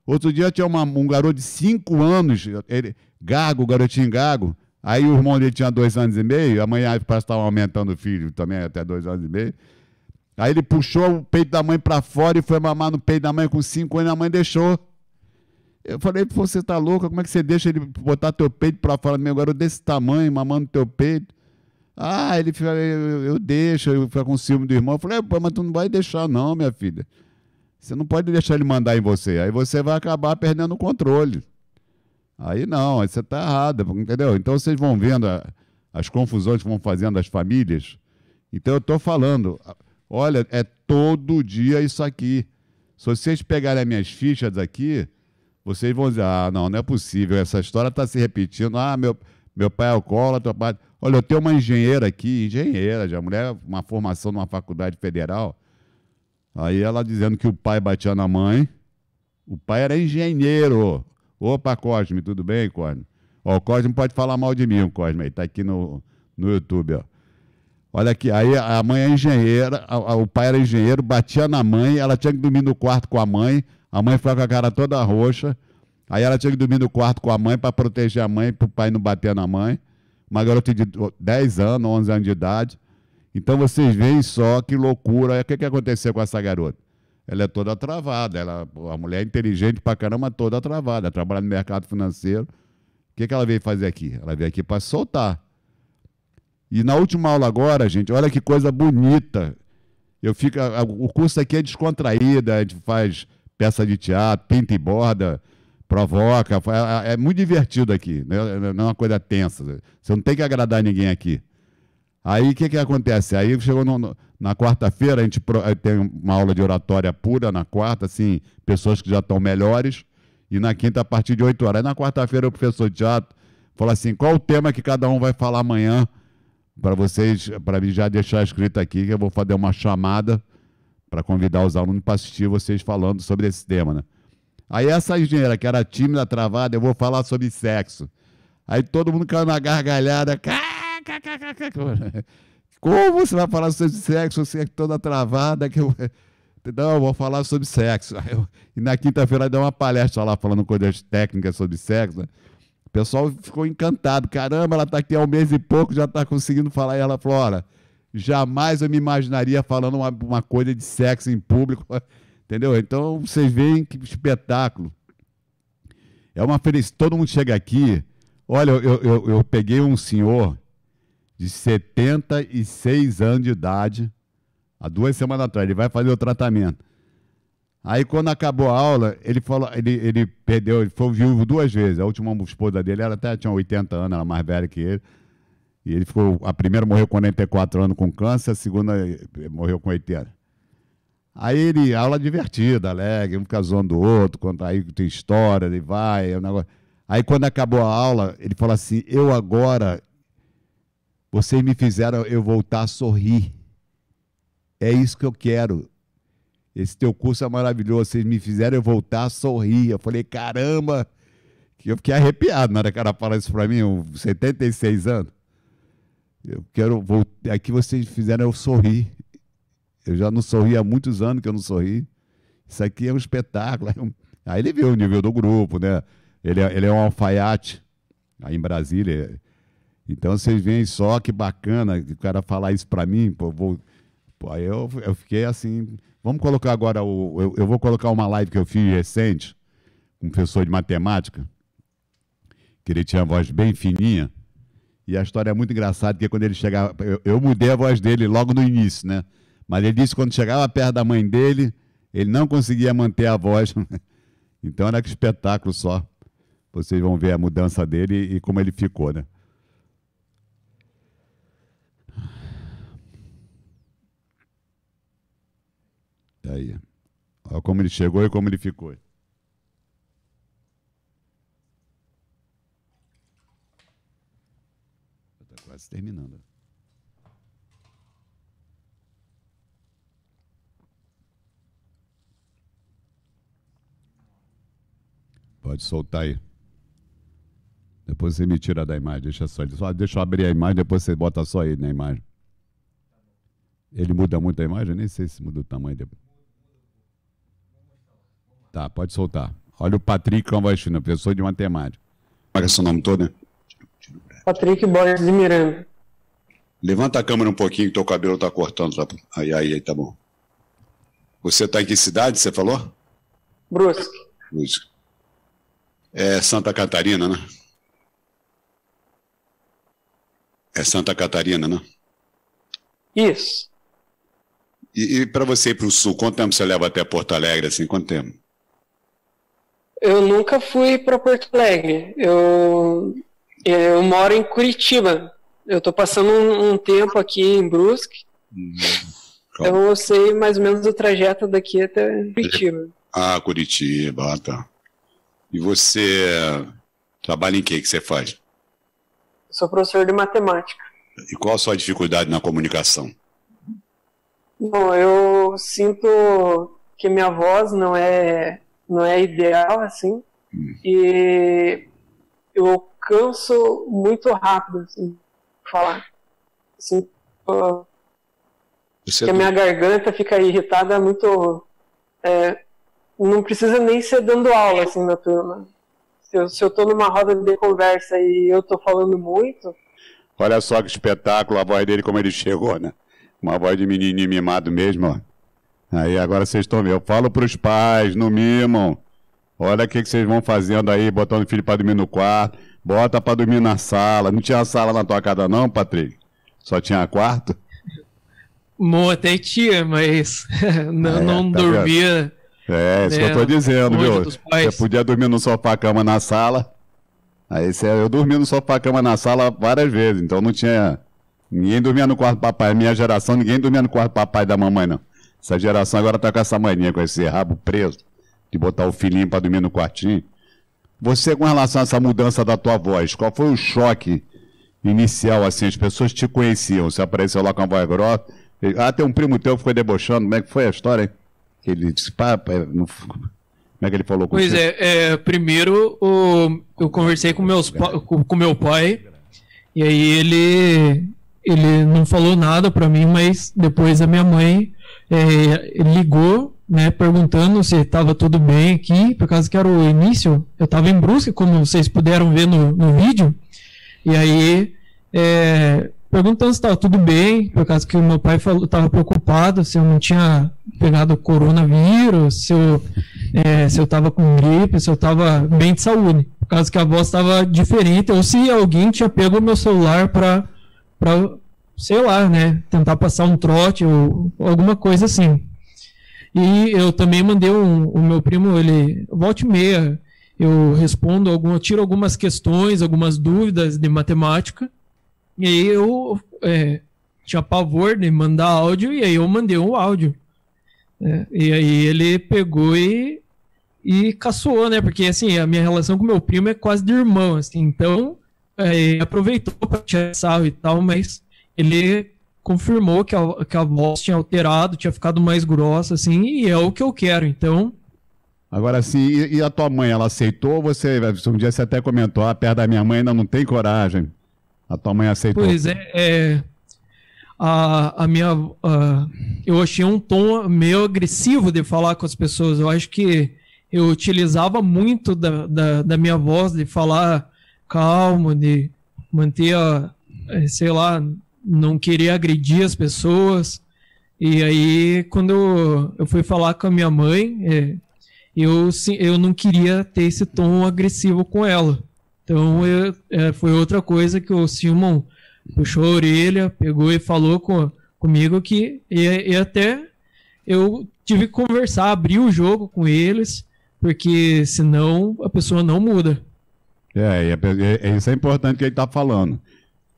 Outro dia tinha uma, um garoto de cinco anos, ele, gago, garotinho gago, Aí o irmão dele tinha dois anos e meio, a mãe parece que estava aumentando o filho também até dois anos e meio. Aí ele puxou o peito da mãe para fora e foi mamar no peito da mãe com cinco anos, a mãe deixou. Eu falei, você tá louca, como é que você deixa ele botar teu peito para fora meu garoto desse tamanho, mamando teu peito? Ah, ele falou, eu, eu, deixo, eu fico com ciúme do irmão. Eu falei, é, mas tu não vai deixar não, minha filha. Você não pode deixar ele mandar em você, aí você vai acabar perdendo o controle. Aí não, aí você está errado, entendeu? Então vocês vão vendo a, as confusões que vão fazendo as famílias. Então eu estou falando, olha, é todo dia isso aqui. Se vocês pegarem as minhas fichas aqui, vocês vão dizer, ah, não, não é possível, essa história está se repetindo. Ah, meu, meu pai é alcoólatra, pai... É olha, eu tenho uma engenheira aqui, engenheira, já mulher, uma formação numa faculdade federal. Aí ela dizendo que o pai batia na mãe. O pai era engenheiro. Opa, Cosme, tudo bem, Cosme? Ó, o Cosme pode falar mal de mim, o Cosme aí, tá aqui no, no YouTube, ó. Olha aqui, aí a mãe é engenheira, a, a, o pai era engenheiro, batia na mãe, ela tinha que dormir no quarto com a mãe, a mãe ficava com a cara toda roxa, aí ela tinha que dormir no quarto com a mãe para proteger a mãe, para o pai não bater na mãe. Uma garota de 10 anos, 11 anos de idade. Então vocês veem só que loucura, o que, que aconteceu com essa garota? ela é toda travada. Ela, a mulher é inteligente pra caramba, toda travada. Trabalha no mercado financeiro. O que, que ela veio fazer aqui? Ela veio aqui para soltar. E na última aula agora, gente, olha que coisa bonita. Eu fico, a, o curso aqui é descontraído, a gente faz peça de teatro, pinta e borda, provoca. É, é, é muito divertido aqui, né? É, não é uma coisa tensa. Você não tem que agradar ninguém aqui. Aí o que, que acontece? Aí chegou no, no, na quarta-feira, a gente pro, tem uma aula de oratória pura na quarta, assim, pessoas que já estão melhores, e na quinta a partir de 8 horas. Aí na quarta-feira o professor de teatro falou assim: qual o tema que cada um vai falar amanhã? Para vocês, para mim já deixar escrito aqui, que eu vou fazer uma chamada para convidar os alunos para assistir vocês falando sobre esse tema, né? Aí essa engenheira que era tímida, travada, eu vou falar sobre sexo. Aí todo mundo caiu na gargalhada. Cara! Como você vai falar sobre sexo? Você é toda travada. Que eu... Não, eu vou falar sobre sexo. Eu... E na quinta-feira deu uma palestra lá falando coisas técnicas sobre sexo. Né? O pessoal ficou encantado. Caramba, ela está aqui há um mês e pouco, já está conseguindo falar. E ela falou: olha, jamais eu me imaginaria falando uma, uma coisa de sexo em público. Entendeu? Então vocês veem que espetáculo. É uma felicidade. Todo mundo chega aqui. Olha, eu, eu, eu peguei um senhor de 76 anos de idade, há duas semanas atrás, ele vai fazer o tratamento. Aí quando acabou a aula, ele falou, ele, ele perdeu, ele foi viúvo duas vezes. A última esposa dele era até tinha 80 anos, era é mais velha que ele. E ele ficou, a primeira morreu com 44 anos com câncer, a segunda eh, morreu com 80. Aí ele, aula divertida, alegre, um fica zoando o outro, conta aí tem história, ele vai, é um negócio. Aí quando acabou a aula, ele falou assim: "Eu agora vocês me fizeram eu voltar a sorrir. É isso que eu quero. Esse teu curso é maravilhoso. Vocês me fizeram eu voltar a sorrir. Eu falei, caramba! Que eu fiquei arrepiado na hora que ela fala isso para mim, 76 anos. Eu quero voltar. Aqui é vocês fizeram eu sorrir. Eu já não sorri há muitos anos que eu não sorri. Isso aqui é um espetáculo. É aí ele vê o nível do grupo, né? Ele é, ele é um alfaiate. Aí em Brasília, então vocês veem só que bacana que o cara falar isso para mim, pô, vou, pô, aí eu, eu fiquei assim. Vamos colocar agora o. Eu, eu vou colocar uma live que eu fiz recente, com um professor de matemática, que ele tinha a voz bem fininha. E a história é muito engraçada, porque quando ele chegava. Eu, eu mudei a voz dele logo no início, né? Mas ele disse que quando chegava perto da mãe dele, ele não conseguia manter a voz. Então era que espetáculo só. Vocês vão ver a mudança dele e como ele ficou, né? Tá aí. Olha como ele chegou e como ele ficou. Está quase terminando. Pode soltar aí. Depois você me tira da imagem, deixa só ele. Só deixa eu abrir a imagem, depois você bota só ele na imagem. Ele muda muito a imagem? Eu nem sei se muda o tamanho depois. Tá, pode soltar. Olha o Patrick Cambachina, professor de matemática. Paga é é seu nome todo, né? Patrick Borges de Miranda. Levanta a câmera um pouquinho que teu cabelo tá cortando. Tá? Aí, aí, aí, tá bom. Você tá em que cidade, você falou? Brusque. Brusque. É Santa Catarina, né? É Santa Catarina, né? Isso. E, e para você ir para o sul, quanto tempo você leva até Porto Alegre, assim? Quanto tempo? eu nunca fui para Porto Alegre. Eu, eu moro em Curitiba. Eu tô passando um, um tempo aqui em Brusque. Hum, então eu sei mais ou menos o trajeto daqui até Curitiba. Ah, Curitiba, ah, tá. E você trabalha em que que você faz? sou professor de matemática. E qual a sua dificuldade na comunicação? Bom, eu sinto que minha voz não é não é ideal assim. Hum. E eu canso muito rápido, assim, falar. Assim, uh, que a é minha garganta fica irritada muito. É, não precisa nem ser dando aula assim na turma. Se eu, se eu tô numa roda de conversa e eu tô falando muito. Olha só que espetáculo a voz dele, como ele chegou, né? Uma voz de menino mimado mesmo, ó. Aí agora vocês estão vendo. Eu falo para os pais, não mimam. Olha o que, que vocês vão fazendo aí, botando o filho para dormir no quarto, bota para dormir na sala. Não tinha sala na tua casa não, Patrick? Só tinha quarto? Bom, até tinha, mas não, é, não tá dormia. Vendo? É, isso que eu tô né, dizendo, viu? Você podia dormir no sofá-cama na sala. Aí você, eu dormi no sofá-cama na sala várias vezes, então não tinha... Ninguém dormia no quarto do papai. Minha geração, ninguém dormia no quarto do papai da mamãe, não. Essa geração agora tá com essa mania, com esse rabo preso, de botar o filhinho para dormir no quartinho. Você, com relação a essa mudança da tua voz, qual foi o choque inicial, assim? As pessoas te conheciam, você apareceu lá com a voz grossa. Ah, tem um primo teu que ficou debochando, como é que foi a história, hein? Que ele disse, pá, não... Como é que ele falou com pois você? Pois é, é, primeiro o, eu conversei com, meus, com, com meu pai, e aí ele, ele não falou nada para mim, mas depois a minha mãe é, ligou, né, perguntando se estava tudo bem aqui, por causa que era o início, eu estava em Brusque, como vocês puderam ver no, no vídeo, e aí é, perguntando se estava tudo bem, por causa que o meu pai estava preocupado se eu não tinha pegado coronavírus, se eu é, se eu estava com gripe, se eu estava bem de saúde, por causa que a voz estava diferente, ou se alguém tinha pego o meu celular para sei lá, né? Tentar passar um trote ou, alguma coisa assim. E eu também mandei um, o meu primo, ele volte meia, eu respondo alguma, tiro algumas questões, algumas dúvidas de matemática. E aí eu é, tinha pavor de mandar áudio e aí eu mandei um áudio. É, e aí ele pegou e e caçoou, né? Porque assim, a minha relação com meu primo é quase de irmão, assim. Então, é, aproveitou para tirar sarro e tal, mas ele confirmou que a, que a voz tinha alterado, tinha ficado mais grossa, assim, e é o que eu quero. Então, Agora, sim. e, e, a tua mãe, ela aceitou? Você, um dia você até comentou, ah, perda da minha mãe ainda não tem coragem. A tua mãe aceitou? Pois é, é a, a minha, a, eu achei um tom meio agressivo de falar com as pessoas. Eu acho que eu utilizava muito da, da, da minha voz de falar calmo, de manter, a, eh, sei lá, não querer agredir as pessoas. E aí, quando eu fui falar com a minha mãe, é, eu, eu não queria ter esse tom agressivo com ela. Então, eu, é, foi outra coisa que o Simon puxou a orelha, pegou e falou com, comigo que. E, e até eu tive que conversar, abrir o jogo com eles, porque senão a pessoa não muda. É, é, é, é isso é importante que ele está falando.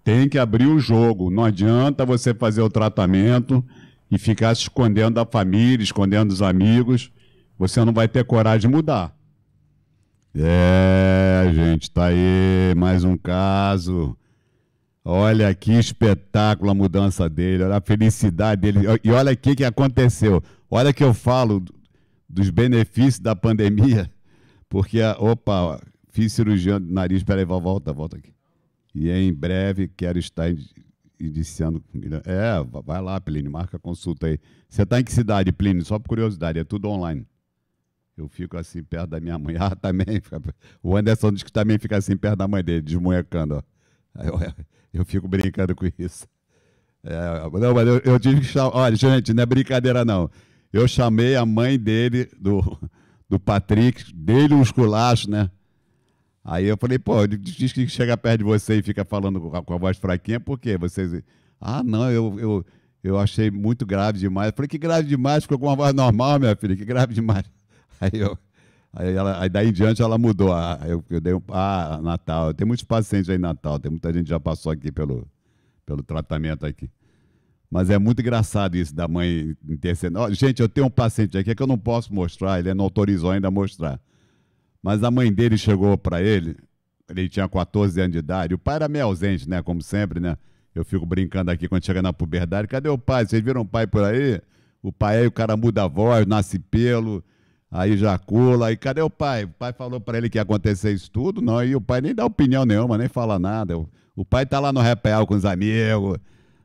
Tem que abrir o jogo. Não adianta você fazer o tratamento e ficar se escondendo da família, escondendo dos amigos. Você não vai ter coragem de mudar. É, gente, tá aí mais um caso. Olha que espetáculo a mudança dele, olha a felicidade dele. E olha o que aconteceu. Olha que eu falo dos benefícios da pandemia, porque, opa, fiz cirurgia do nariz. Peraí, volta, volta aqui. E em breve quero estar iniciando. É, vai lá, Plínio, marca a consulta aí. Você está em que cidade, Plínio? Só por curiosidade, é tudo online. Eu fico assim perto da minha mãe. Ah, também. O Anderson diz que também fica assim perto da mãe dele, desmunhecando. Eu, eu, fico brincando com isso. É, não, mas eu, eu tive que chamar. Olha, gente, não é brincadeira, não. Eu chamei a mãe dele, do, do Patrick, dele um esculacho, né? Aí eu falei, pô, diz que chega perto de você e fica falando com a, com a voz fraquinha, por quê? Vocês. Ah, não, eu, eu, eu achei muito grave demais. Eu falei, que grave demais? Ficou com uma voz normal, minha filha, que grave demais. Aí eu. Aí, ela, aí daí em diante ela mudou. Ah, eu, eu dei um, ah, Natal. Tem muitos pacientes aí em Natal, tem muita gente que já passou aqui pelo, pelo tratamento aqui. Mas é muito engraçado isso da mãe intercedendo. Oh, gente, eu tenho um paciente aqui que eu não posso mostrar, ele não autorizou ainda a mostrar. Mas a mãe dele chegou para ele, ele tinha 14 anos de idade, o pai era meio ausente, né? Como sempre, né? Eu fico brincando aqui quando chega na puberdade, cadê o pai? Vocês viram o pai por aí? O pai aí, o cara muda a voz, nasce pelo, aí ejacula, e cadê o pai? O pai falou para ele que ia acontecer isso tudo, não, e o pai nem dá opinião nenhuma, nem fala nada. O, pai tá lá no repeal com os amigos,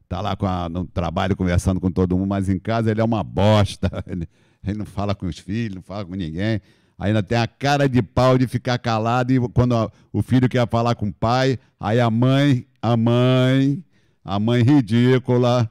tá lá a, no trabalho conversando com todo mundo, mas em casa ele é uma bosta, ele, ele não fala com os filhos, não fala com ninguém ainda tem a cara de pau de ficar calado e quando a, o filho quer falar com o pai, aí a mãe, a mãe, a mãe ridícula.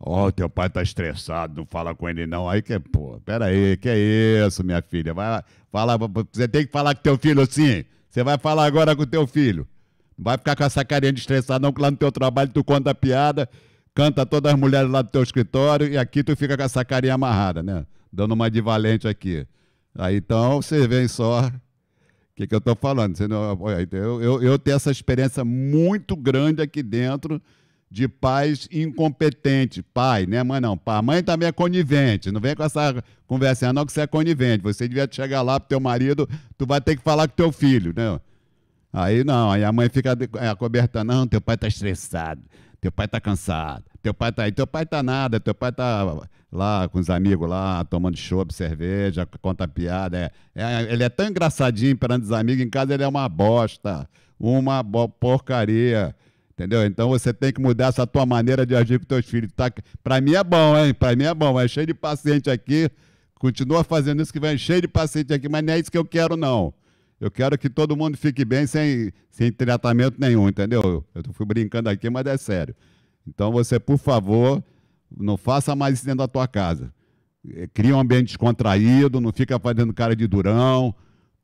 Ó, oh, teu pai tá estressado, não fala com ele não. Aí que, pô, peraí, que é isso, minha filha? Vai falar, você tem que falar com teu filho sim. Você vai falar agora com teu filho. Não vai ficar com essa carinha de estressado não, que lá no teu trabalho tu conta a piada, canta todas as mulheres lá do teu escritório e aqui tu fica com essa carinha amarrada, né? Dando uma de valente aqui. Aí, então, vocês veem só o que, que eu estou falando. Então, eu, eu, eu tenho essa experiência muito grande aqui dentro de pais incompetentes. Pai, né, mãe não. Pai, mãe também é conivente. Não vem com essa conversa não que você é conivente. Você devia chegar lá pro teu marido, tu vai ter que falar com teu filho, né? Aí não, aí a mãe fica é, coberta, não, teu pai tá estressado, teu pai tá cansado. Teu pai tá aí, teu pai tá nada, teu pai tá lá com os amigos lá, tomando chopp, cerveja, conta piada. É, é, ele é tão engraçadinho perante os amigos, em casa ele é uma bosta, uma bo porcaria. Entendeu? Então você tem que mudar essa tua maneira de agir com teus filhos. Tá? Para mim é bom, hein? Para mim é bom. É cheio de paciente aqui. Continua fazendo isso que vai cheio de paciente aqui, mas não é isso que eu quero, não. Eu quero que todo mundo fique bem sem, sem tratamento nenhum, entendeu? Eu, eu fui brincando aqui, mas é sério. Então você, por favor, não faça mais isso dentro da tua casa. É, cria um ambiente descontraído, não fica fazendo cara de durão.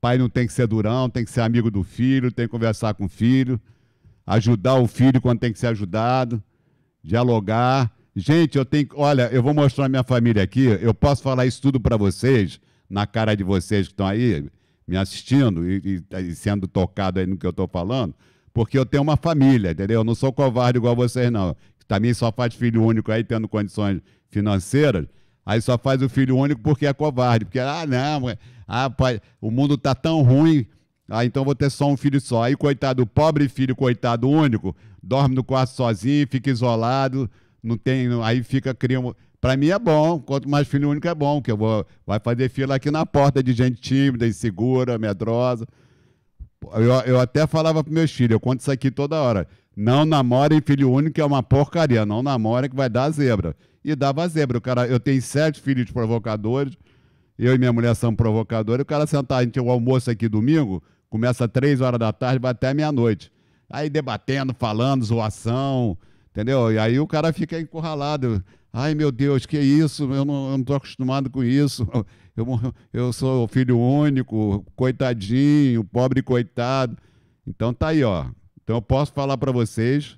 Pai não tem que ser durão, tem que ser amigo do filho, tem que conversar com o filho, ajudar o filho quando tem que ser ajudado, dialogar. Gente, eu tenho, olha, eu vou mostrar a minha família aqui, eu posso falar isso tudo para vocês, na cara de vocês que estão aí me assistindo e, e, sendo tocado aí no que eu estou falando, porque eu tenho uma família, entendeu? Eu não sou covarde igual vocês, não também só faz filho único aí tendo condições financeiras, aí só faz o filho único porque é covarde, porque, ah, não, ah, pai, o mundo está tão ruim, ah, então vou ter só um filho só. Aí, coitado, pobre filho, coitado único, dorme no quarto sozinho, fica isolado, não tem, aí fica, criando Para mim é bom, quanto mais filho único é bom, porque eu vou, vai fazer fila aqui na porta de gente tímida, insegura, medrosa. Eu, eu até falava para meus filhos, eu conto isso aqui toda hora. Não namora em filho único é uma porcaria. Não namora que vai dar zebra. E dava zebra. O cara, eu tenho sete filhos provocadores. Eu e minha mulher são provocadores. O cara sentar, a gente tem o almoço aqui domingo, começa às três horas da tarde, vai até meia-noite. Aí debatendo, falando, zoação, entendeu? E aí o cara fica encurralado. Ai, meu Deus, que isso? Eu não estou acostumado com isso. Eu, eu sou filho único, coitadinho, pobre coitado. Então tá aí, ó. Então eu posso falar para vocês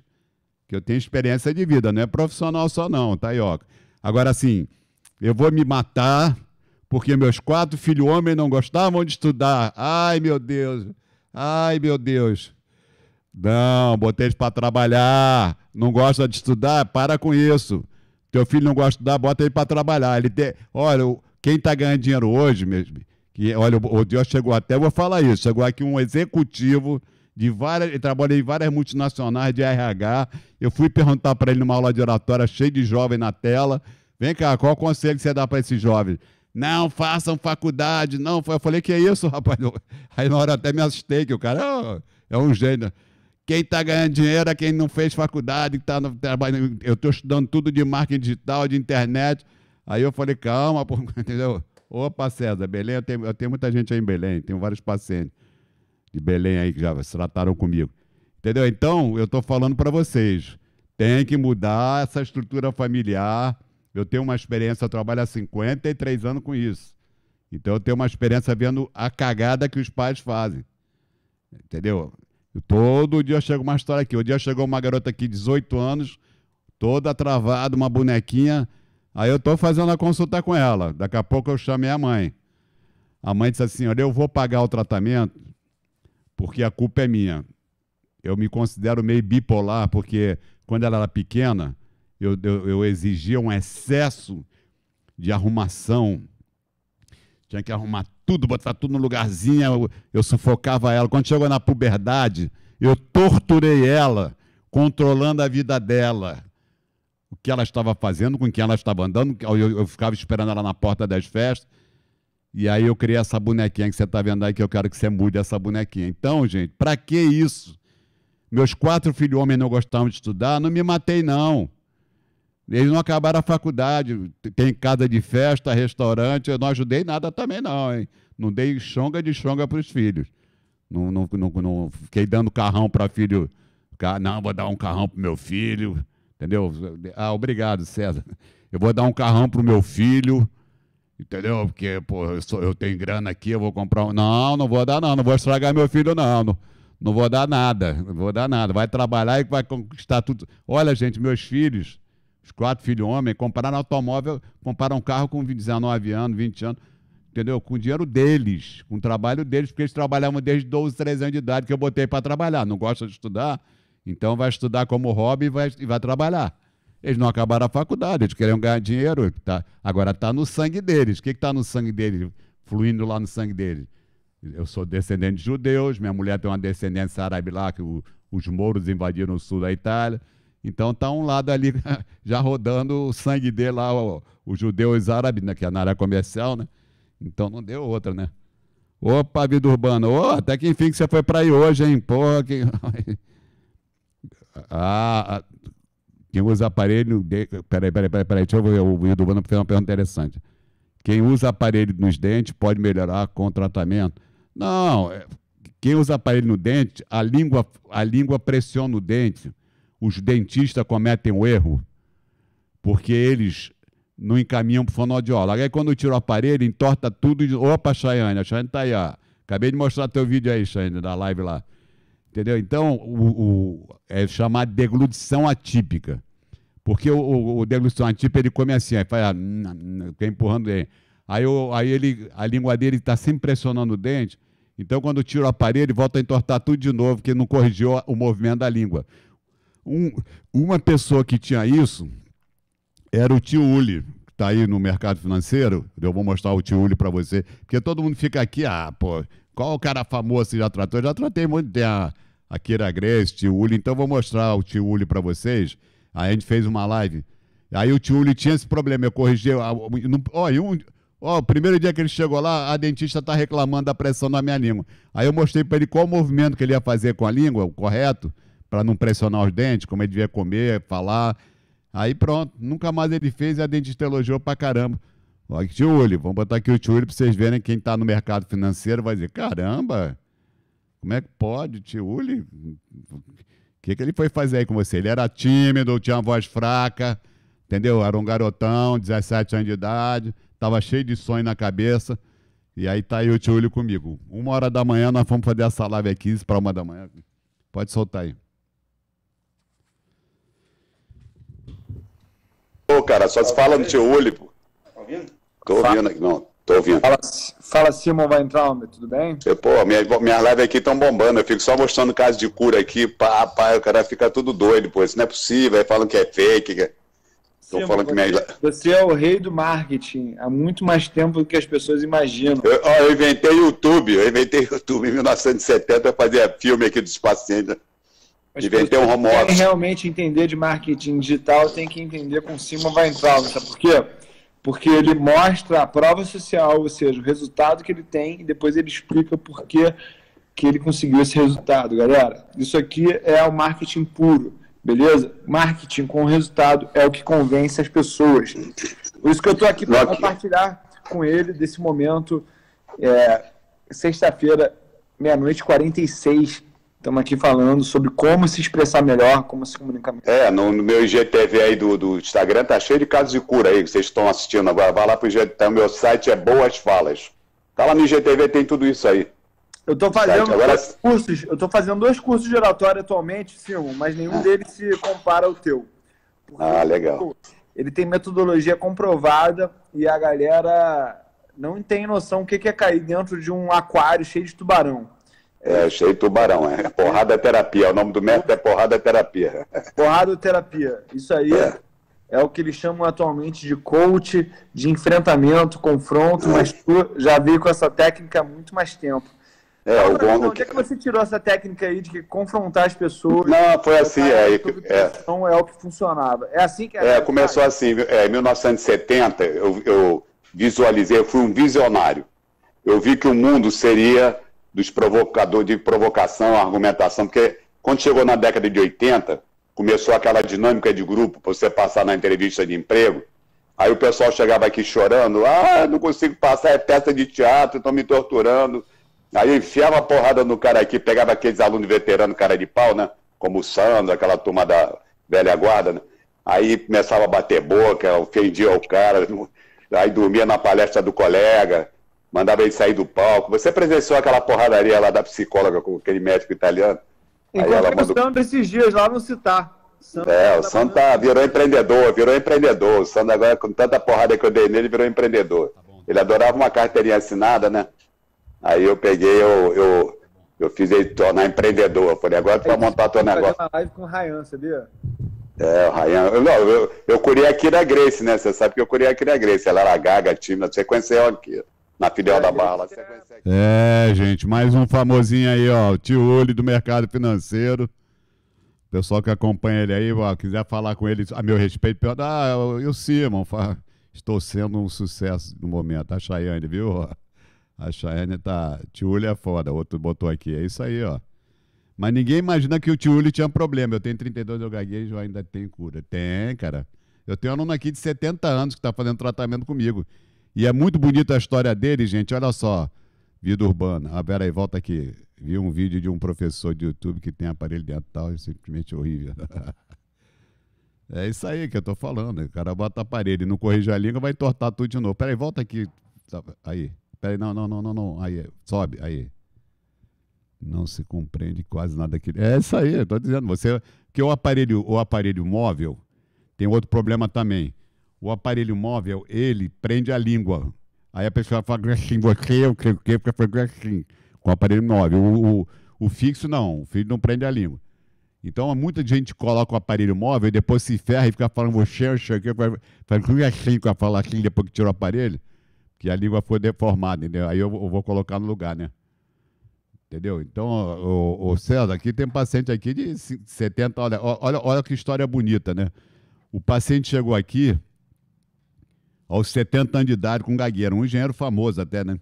que eu tenho experiência de vida, não é profissional só não, tá, Agora sim, eu vou me matar porque meus quatro filhos homens não gostavam de estudar. Ai, meu Deus. Ai, meu Deus. Não, botei eles para trabalhar. Não gosta de estudar? Para com isso. Teu filho não gosta de estudar, bota ele para trabalhar. Ele tem... Olha, quem está ganhando dinheiro hoje mesmo, que, olha, o Deus chegou até, vou falar isso, chegou aqui um executivo de várias, trabalhei em várias multinacionais de RH. Eu fui perguntar para ele numa aula de oratória, cheio de jovem na tela. Vem cá, qual conselho você dá para esses jovens? Não façam faculdade, não. Eu falei, que é isso, rapaz? Aí na hora até me assustei, que o cara é um gênio. Quem está ganhando dinheiro é quem não fez faculdade, que está no trabalho. Eu estou estudando tudo de marketing digital, de internet. Aí eu falei, calma, pô, entendeu? Opa, César, Belém, eu tenho, eu tenho muita gente aí em Belém, tenho vários pacientes de Belém aí que já se trataram comigo. Entendeu? Então, eu estou falando para vocês, tem que mudar essa estrutura familiar. Eu tenho uma experiência, eu trabalho há 53 anos com isso. Então, eu tenho uma experiência vendo a cagada que os pais fazem. Entendeu? Eu, todo dia chega uma história aqui. O um dia chegou uma garota aqui, 18 anos, toda travada, uma bonequinha. Aí eu estou fazendo a consulta com ela. Daqui a pouco eu chamei a mãe. A mãe disse assim: Olha, eu vou pagar o tratamento porque a culpa é minha. Eu me considero meio bipolar, porque quando ela era pequena, eu, eu, eu exigia um excesso de arrumação. Tinha que arrumar tudo, botar tudo no lugarzinho. Eu, eu sufocava ela. Quando chegou na puberdade, eu torturei ela, controlando a vida dela o que ela estava fazendo, com quem ela estava andando. Eu, eu, ficava esperando ela na porta das festas. E aí eu criei essa bonequinha que você está vendo aí, que eu quero que você mude essa bonequinha. Então, gente, para que isso? Meus quatro filhos homens não gostavam de estudar, não me matei, não. Eles não acabaram a faculdade, tem casa de festa, restaurante, eu não ajudei nada também, não, hein? Não dei chonga de chonga para os filhos. Não, não, não, não fiquei dando carrão para filho. Não, vou dar um carrão para meu filho. Entendeu? Ah, obrigado, César. Eu vou dar um carrão para o meu filho. Entendeu? Porque, pô, eu, sou, eu tenho grana aqui, eu vou comprar um. Não, não vou dar, não. Não vou estragar meu filho, não. Não, não vou dar nada. Não vou dar nada. Vai trabalhar e vai conquistar tudo. Olha, gente, meus filhos, os quatro filhos homens, compraram automóvel, compraram um carro com 19 anos, 20 anos. Entendeu? Com o dinheiro deles, com o trabalho deles, porque eles trabalhavam desde 12, 13 anos de idade que eu botei para trabalhar. Não gosta de estudar? Então vai estudar como hobby e vai, e vai trabalhar. Eles não acabaram a faculdade, eles queriam ganhar dinheiro. Tá, agora está no sangue deles. O que está no sangue deles, fluindo lá no sangue deles? Eu sou descendente de judeus, minha mulher tem uma descendência árabe lá, que o, os mouros invadiram o sul da Itália. Então está um lado ali já rodando o sangue dele lá, o, o árabes, né, que é na área comercial, né? Então não deu outra, né? Opa, vida urbana, oh, até que enfim que você foi para aí hoje, hein? Porra, que... Ah, ah quem usa aparelho. De... Peraí, peraí, peraí, peraí. Deixa eu ver o Ido porque fez uma pergunta interessante. Quem usa aparelho nos dentes pode melhorar com o tratamento? Não. É, quem usa aparelho no dente, a língua, a língua pressiona o dente. Os dentistas cometem um erro, porque eles não encaminham para o fonoaudiólogo. Aí quando tira o aparelho, entorta tudo opa, Chayane, a Chayane está aí, ó. Acabei de mostrar teu vídeo aí, Chayane, da live lá. Entendeu? Então, o, o é chamado deglutição atípica. Porque o, o, o ele come assim, aí faz, fica empurrando ele. Aí, eu, aí ele, a língua dele está sempre pressionando o dente, então quando tira o aparelho, ele volta a entortar tudo de novo, porque não corrigiu o movimento da língua. Um, uma pessoa que tinha isso era o tio Uli, que está aí no mercado financeiro. Eu vou mostrar o tio Uli para você, porque todo mundo fica aqui, ah, pô, qual o cara famoso que já tratou? Eu já tratei muito, tem a, a Kira Grace, tio Uli, então vou mostrar o tio Uli para vocês Aí a gente fez uma live. Aí o Tiúlio tinha esse problema, eu corrigi. Olha, um, ó, o primeiro dia que ele chegou lá, a dentista está reclamando da pressão na minha língua. Aí eu mostrei para ele qual o movimento que ele ia fazer com a língua, o correto, para não pressionar os dentes, como ele devia comer, falar. Aí pronto, nunca mais ele fez e a dentista elogiou para caramba. Olha tio Uli, vamos botar aqui o Uli para vocês verem quem está no mercado financeiro vai dizer, caramba, como é que pode, Uli? que, que ele foi fazer aí com você? Ele era tímido, tinha uma voz fraca, entendeu? Era um garotão, 17 anos de idade, tava cheio de sonho na cabeça. E aí tá aí o olho comigo. Uma hora da manhã nós vamos fazer essa live aqui, para uma da manhã. Pode soltar aí. Ô, cara, só se fala no Tiúlio, pô. Tá ouvindo? Tô ouvindo aqui, não. Tô ouvindo. Fala, fala Simon Weintraub, tudo bem? Eu, pô, minhas minha lives aqui estão bombando, eu fico só mostrando casos de cura aqui, pá, pá, o cara fica tudo doido, pô, isso não é possível, aí falam que é fake, que falando que minha... Você é o rei do marketing há muito mais tempo do que as pessoas imaginam. Eu, ó, eu inventei YouTube, eu inventei YouTube em 1970 para fazer filme aqui dos pacientes. Mas inventei um home office. Quem realmente entender de marketing digital tem que entender com Simon Weintraub, sabe por quê? porque ele mostra a prova social, ou seja, o resultado que ele tem, e depois ele explica por que, que ele conseguiu esse resultado. Galera, isso aqui é o marketing puro, beleza? Marketing com resultado é o que convence as pessoas. Por isso que eu estou aqui para compartilhar com ele desse momento, é, sexta-feira, meia-noite 46, Estamos aqui falando sobre como se expressar melhor, como se comunicar melhor. É, no, no meu IGTV aí do, do, Instagram tá cheio de casos de cura aí que vocês estão assistindo agora. Vai lá pro IGTV, tá, meu site é Boas Falas. Tá lá no IGTV, tem tudo isso aí. Eu estou fazendo agora... dois cursos, eu tô fazendo dois cursos de oratório atualmente, sim, mas nenhum ah. deles se compara ao teu. ah, legal. Ele tem metodologia comprovada e a galera não tem noção o que é cair dentro de um aquário cheio de tubarão. É, achei tubarão, é. Porrada é terapia. O nome do método é porrada é terapia. Porrada é terapia. Isso aí é. é o que eles chamam atualmente de coach, de enfrentamento, confronto, é. mas tu já veio com essa técnica há muito mais tempo. É, Agora, o bom Onde que... é que você tirou essa técnica aí de que confrontar as pessoas? Não, foi assim, é, é. Não é o que funcionava. É assim que É, começou cara. assim, em 1970, eu, eu visualizei, eu fui um visionário. Eu vi que o mundo seria dos provocadores, de provocação, argumentação, porque quando chegou na década de 80, começou aquela dinâmica de grupo, para você passar na entrevista de emprego, aí o pessoal chegava aqui chorando, ah, não consigo passar, é peça de teatro, estão me torturando. Aí eu enfiava a porrada no cara aqui, pegava aqueles alunos veteranos, cara de pau, né? Como o Sandro, aquela turma da velha guarda, né? Aí começava a bater boca, ofendia o cara, aí dormia na palestra do colega, mandava ele sair do palco. Você presenciou aquela porradaria lá da psicóloga com aquele médico italiano? Encontrei ela mandou... esses dias lá no Citar. Sandra é, o tá Santa tá, virou empreendedor, virou empreendedor. O Santa agora, com tanta porrada que eu dei nele, virou empreendedor. Tá ele adorava uma carteirinha assinada, né? Aí eu peguei, eu, eu, eu fiz ele tornar empreendedor. Eu falei, agora tu vai montar teu negócio. Eu live com o Rayan, sabia? É, o Rayan. Eu, não, eu, eu curei aqui na Grace, né? Você sabe que eu curei aqui da Grace. Ela era gaga, tímida, você conheceu aqui na filial da Barra. É. é, gente, mais um famosinho aí, ó. O tio Uli do mercado financeiro. pessoal que acompanha ele aí, ó, quiser falar com ele a meu respeito, pergunta, ah, é eu sim, Simon? fa, estou sendo um sucesso no momento. A Chayane, viu? Ó? A Chayane tá. Tiuli é foda. Outro botou aqui. É isso aí, ó. Mas ninguém imagina que o Tiuli tinha tinha problema. Eu tenho 32, eu gaguejo, ainda tem cura. Tem, cara. Eu tenho um aluno aqui de 70 anos que está fazendo tratamento comigo. E é muito bonita a história dele, gente. Olha só. Vida urbana. A ah, peraí, volta aqui. Vi um vídeo de um professor de YouTube que tem aparelho dental e simplesmente horrível. é isso aí que eu tô falando. O cara bota aparelho e não corrige a língua, vai entortar tudo de novo. Peraí, volta aqui. Tá, aí. Peraí, não, não, não, não, não. Aí, sobe, aí. Não se compreende quase nada aqui. É isso aí, eu tô dizendo. Você, que o aparelho, o aparelho móvel tem outro problema também o aparelho móvel, ele prende a língua. Aí a pessoa fala é assim, você, eu sei o quê, é porque foi é assim, com o aparelho móvel. O, o, o fixo não, o fixo não prende a língua. Então, muita gente coloca o aparelho móvel e depois se ferra e fica falando você, eu sei o quê, faz assim, com a falar assim, depois que tirou o aparelho, que a língua foi deformada, entendeu? Aí eu, eu vou colocar no lugar, né? Entendeu? Então, o, o César, aqui tem um paciente aqui de 70, olha, olha, olha que história bonita, né? O paciente chegou aqui, aos 70 anos de idade com gagueira, um engenheiro famoso até, né?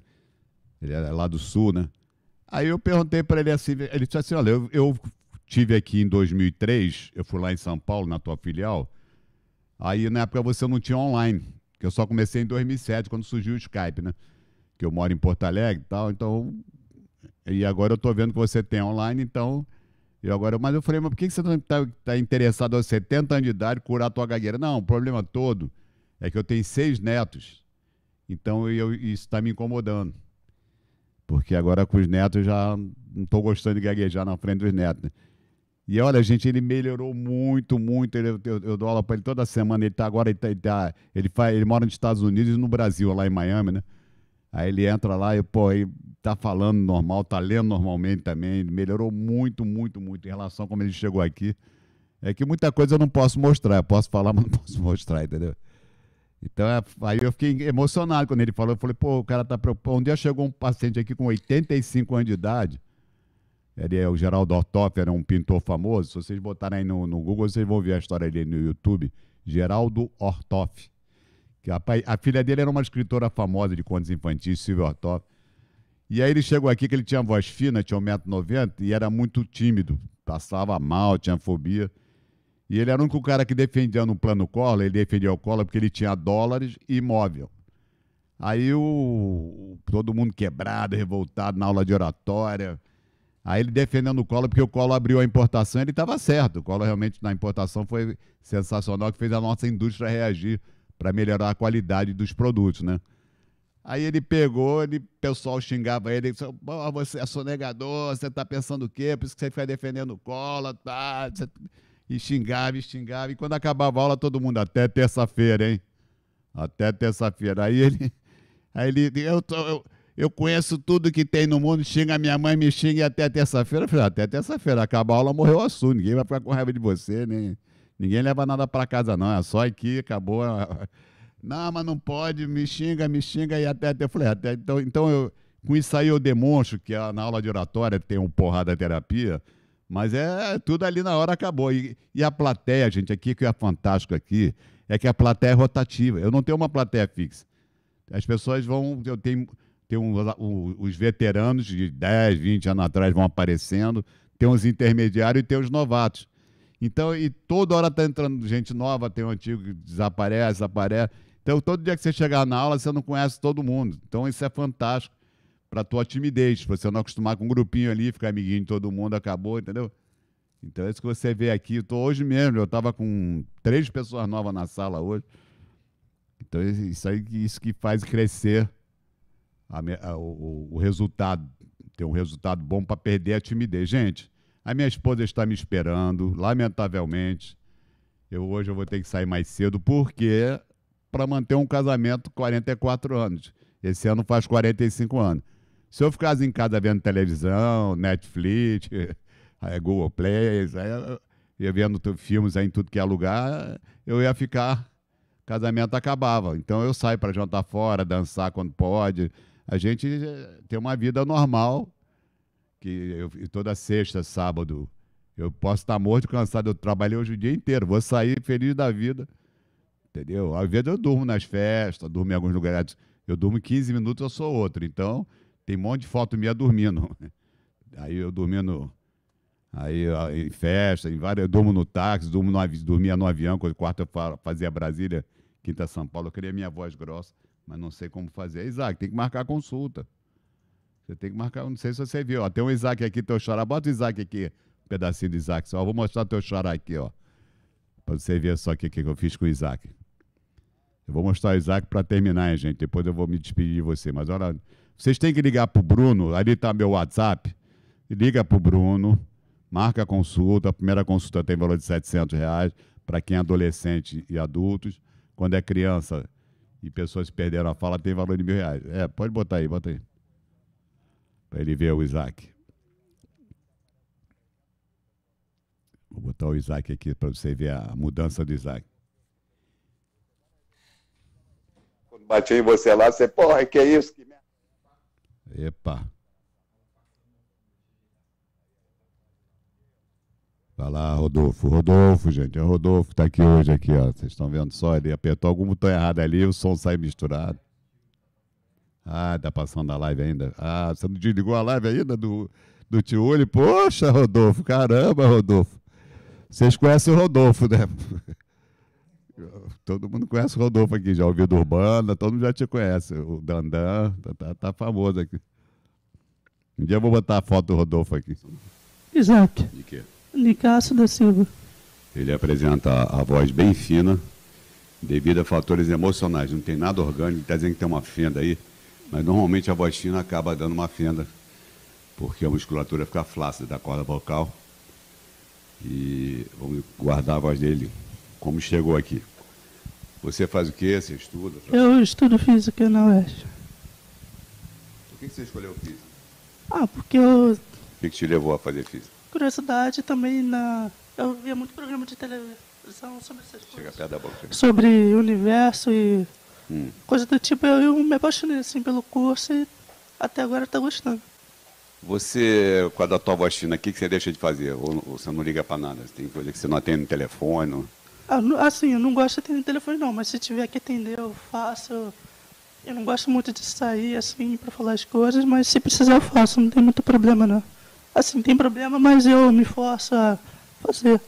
Ele era lá do sul, né? Aí eu perguntei para ele assim, ele disse assim, olha, eu, eu tive aqui em 2003, eu fui lá em São Paulo, na tua filial, aí na época você não tinha online, que eu só comecei em 2007, quando surgiu o Skype, né? Que eu moro em Porto Alegre e tal, então... E agora eu tô vendo que você tem online, então... e agora, mas eu falei, mas por que você está tá interessado aos 70 anos de idade curar a tua gagueira? Não, o problema todo é que eu tenho seis netos. Então eu, isso está me incomodando. Porque agora com os netos eu já não estou gostando de gaguejar na frente dos netos. Né? E olha, gente, ele melhorou muito, muito. Ele, eu, eu, dou aula para ele toda semana. Ele está agora, ele, tá, ele, tá, ele, faz, ele mora nos Estados Unidos e no Brasil, lá em Miami, né? Aí ele entra lá e, pô, ele tá falando normal, tá lendo normalmente também. Ele melhorou muito, muito, muito em relação a como ele chegou aqui. É que muita coisa eu não posso mostrar. Eu posso falar, mas não posso mostrar, entendeu? Então, é, aí eu fiquei emocionado quando ele falou. Eu falei, pô, o cara tá preocupado. Um dia chegou um paciente aqui com 85 anos de idade. Ele é o Geraldo Ortoff, era um pintor famoso. Se vocês botarem aí no, no Google, vocês vão ver a história dele no YouTube. Geraldo Ortoff. Que a, a, filha dele era uma escritora famosa de contos infantis, Silvia Ortoff. E aí ele chegou aqui que ele tinha voz fina, tinha 1,90m e era muito tímido. Passava mal, tinha fobia. E ele era um único cara que defendia no plano Collor, ele defendia o Collor porque ele tinha dólares e imóvel. Aí o, todo mundo quebrado, revoltado na aula de oratória. Aí ele defendendo o Collor, porque o Collor abriu a importação ele estava certo. O Collor realmente na importação foi sensacional, que fez a nossa indústria reagir para melhorar a qualidade dos produtos, né? Aí ele pegou, ele, o pessoal xingava ele, disse, você é sonegador, você está pensando o quê? Por isso que você fica defendendo o Collor, tá? Você... E xingava, e xingava. E quando acabava a aula, todo mundo, até terça-feira, hein? Até terça-feira. Aí ele. Aí ele. Eu, eu, eu conheço tudo que tem no mundo, xinga minha mãe, me xinga até terça-feira. Eu falei, ah, até terça-feira, acabar a aula, morreu o assunto. Ninguém vai ficar com raiva de você, nem. Ninguém leva nada para casa, não. É só aqui, acabou. Não, mas não pode, me xinga, me xinga. E até, até eu falei, até, então, então eu, com isso aí eu demonstro que é na aula de oratória tem um porrada terapia. Mas é, é tudo ali na hora acabou. E, e a plateia, gente, aqui que é fantástico aqui, é que a plateia é rotativa. Eu não tenho uma plateia fixa. As pessoas vão. Eu tenho, tenho um, um, os veteranos de 10, 20 anos atrás vão aparecendo, tem os intermediários e tem os novatos. Então, e toda hora está entrando gente nova, tem um antigo que desaparece, aparece. Então, todo dia que você chegar na aula, você não conhece todo mundo. Então, isso é fantástico para tua timidez, você não acostumar com um grupinho ali, ficar amiguinho de todo mundo, acabou, entendeu? Então, é isso que você vê aqui, eu tô hoje mesmo, eu estava com três pessoas novas na sala hoje. Então, isso aí isso que faz crescer a, a, o, o, resultado, ter um resultado bom para perder a timidez. Gente, a minha esposa está me esperando, lamentavelmente. Eu hoje eu vou ter que sair mais cedo, porque para manter um casamento 44 anos. Esse ano faz 45 anos. Se eu ficasse em casa vendo televisão, Netflix, Google Play, e vendo filmes aí em tudo que é lugar, eu ia ficar. Casamento acabava. Então eu saio para jantar fora, dançar quando pode. A gente eh, tem uma vida normal, que eu, toda sexta, sábado, eu posso estar morto cansado, eu trabalhei hoje o dia inteiro, vou sair feliz da vida. Entendeu? Às vezes eu durmo nas festas, durmo em alguns lugares, eu durmo 15 minutos, eu sou outro. Então, tem um monte de foto minha dormindo. Aí eu dormindo aí em festa, em várias, eu durmo no táxi, durmo no, dormia no avião, quando quarta eu fazia Brasília, quinta São Paulo, eu queria minha voz grossa, mas não sei como fazer. É Isaac, tem que marcar consulta. Você tem que marcar, não sei se você viu, ó, tem um Isaac aqui, teu chorar bota o Isaac aqui, um pedacinho do Isaac, só vou mostrar teu chorar aqui, ó, para você ver só o que, que eu fiz com o Isaac. Eu vou mostrar o Isaac para terminar, hein, gente, depois eu vou me despedir de você, mas olha... Vocês têm que ligar para o Bruno, ali está meu WhatsApp. Liga para o Bruno, marca a consulta. A primeira consulta tem valor de 700 reais para quem é adolescente e adultos. Quando é criança e pessoas perderam a fala, tem valor de mil reais. É, pode botar aí, bota aí. Para ele ver o Isaac. Vou botar o Isaac aqui para você ver a mudança do Isaac. Quando bati em você lá, você, porra, que é isso? Que Epa. Vai lá, Rodolfo. Rodolfo, gente. É o Rodolfo que está aqui hoje. Aqui, ó. Vocês estão vendo só? Ele apertou algum botão errado ali, o som sai misturado. Ah, tá passando a live ainda. Ah, você não desligou a live ainda do, do Olho? Poxa, Rodolfo. Caramba, Rodolfo. Vocês conhecem o Rodolfo, né? Todo mundo conhece o Rodolfo aqui, já ouviu do Urbana, todo mundo já te conhece. O Dandan tá, tá, tá famoso aqui. Um dia eu vou botar a foto do Rodolfo aqui. Isaac. De quê? Nicássio da Silva. Ele apresenta a voz bem fina, devido a fatores emocionais. Não tem nada orgânico, está dizendo que tem uma fenda aí, mas normalmente a voz fina acaba dando uma fenda, porque a musculatura fica flácida da corda vocal. E vamos guardar a voz dele como chegou aqui. Você faz o quê? Você estuda? Eu estudo física na UERJ. Por que você escolheu física? Ah, porque eu... O que te levou a fazer física? Curiosidade também na... Eu via muito programa de televisão sobre essas Chega coisas. Perto da boca. Sobre universo e hum. coisa do tipo. Eu, me apaixonei assim, pelo curso e até agora estou tá gostando. Você, com a da tua voz fina, o que, você deixa de fazer? Ou, você não liga para nada? Tem coisa que você não atende no telefone? Não... Ah, assim, eu não gosto de atender telefone não, mas se tiver que atender, eu faço. Eu não gosto muito de sair, assim, para falar as coisas, mas se precisar eu faço, não tem muito problema não. Assim, tem problema, mas eu me forço a fazer.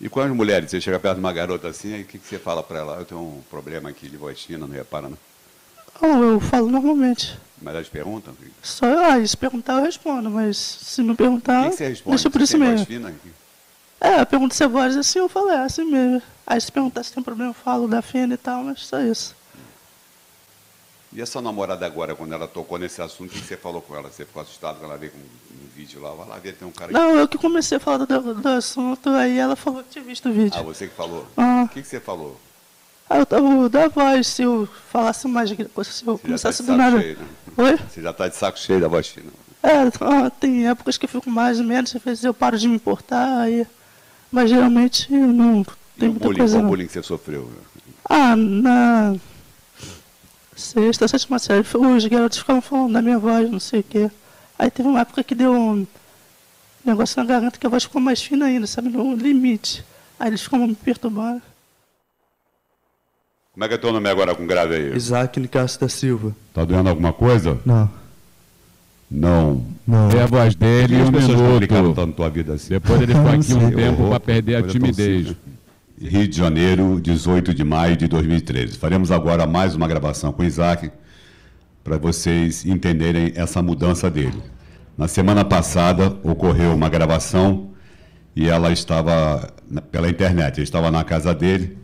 E com as mulheres, você chega perto de uma garota assim, aí o que, que você fala para ela? Eu tenho um problema aqui de fina não repara, não? Não, ah, eu falo normalmente. Mas elas perguntam? Só, ah, eu, se perguntar eu respondo, mas se não perguntar, que que você responde? deixa por isso mesmo. É, eu pergunto se agora é assim, eu falei, é assim mesmo. Aí se perguntar se tem problema, eu falo da Fena e tal, mas só isso. E a sua namorada agora, quando ela tocou nesse assunto, o que você falou com ela? Você ficou assustado quando ela veio com um vídeo lá? Vai lá ver, tem um cara... Não, eu que comecei a falar do, do assunto, aí ela falou que tinha visto o vídeo. Ah, você que falou? Ah. O que, que você falou? Ah, eu tava da voz, se eu falasse mais coisa, se eu você tá começasse tá do nada... Cheio, né? Oi? Você já tá de saco cheio da voz fina. É, tem épocas que eu fico mais ou menos, às vezes eu paro de me importar, aí... Mas geralmente não tem muita bullying, coisa. Qual não. bullying você sofreu? Ah, na sexta, sétima série, os garotos ficavam falando da minha voz, não sei o quê. Aí teve uma época que deu um negócio na garganta que a voz ficou mais fina ainda, sabe? No limite. Aí eles ficam me perturbando. Como é que é teu nome agora com grave aí? Isaac Nicasso da Silva. Tá doendo alguma coisa? Não. Não. não. É a voz dele e um minuto. Tanto tua vida assim? Depois ele ficou aqui um tempo para perder a timidez. Assim, né? Rio de Janeiro, 18 de maio de 2013. Faremos agora mais uma gravação com o Isaac para vocês entenderem essa mudança dele. Na semana passada ocorreu uma gravação e ela estava pela internet, eu estava na casa dele,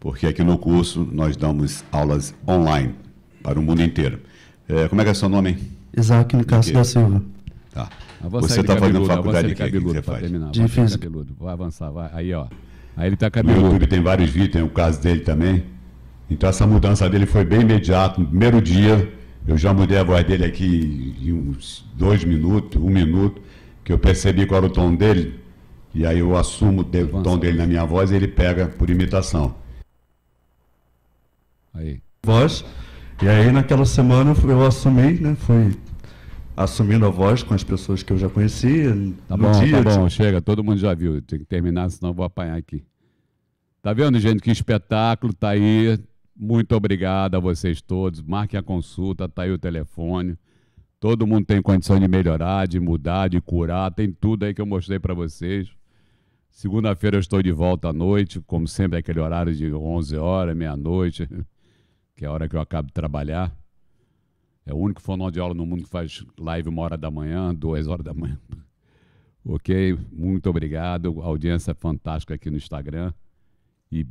porque aqui no curso nós damos aulas online para o mundo inteiro. É, como é que é seu nome? Hein? Isaac Nicasso da Silva. Tá. você está fazendo faculdade de cabeludo para terminar. De física. Cabeludo. Vai avançar, vai. Aí, ó. Aí ele está cabeludo. No YouTube tem vários vídeos, tem o caso dele também. Então essa mudança dele foi bem imediata. No primeiro dia, eu já mudei a voz dele aqui em uns dois minutos, um minuto, que eu percebi qual era o tom dele. E aí eu assumo o tom dele na minha voz e ele pega por imitação. Aí. Voz. E aí naquela semana eu assumi, né? Foi assumindo a voz com as pessoas que eu já conhecia. Tá bom, dia, tá bom, tipo... chega, todo mundo já viu. Tem que terminar, senão eu vou apanhar aqui. Tá vendo, gente? Que espetáculo, tá aí. Muito obrigado a vocês todos. Marquem a consulta, tá aí o telefone. Todo mundo tem condição de melhorar, de mudar, de curar. Tem tudo aí que eu mostrei para vocês. Segunda-feira eu estou de volta à noite, como sempre, aquele horário de 11 horas, meia-noite, que é a hora que eu acabo de trabalhar. É o único fonoaudiólogo no mundo que faz live uma hora da manhã, duas horas da manhã. ok? Muito obrigado. Audiência é fantástica aqui no Instagram. E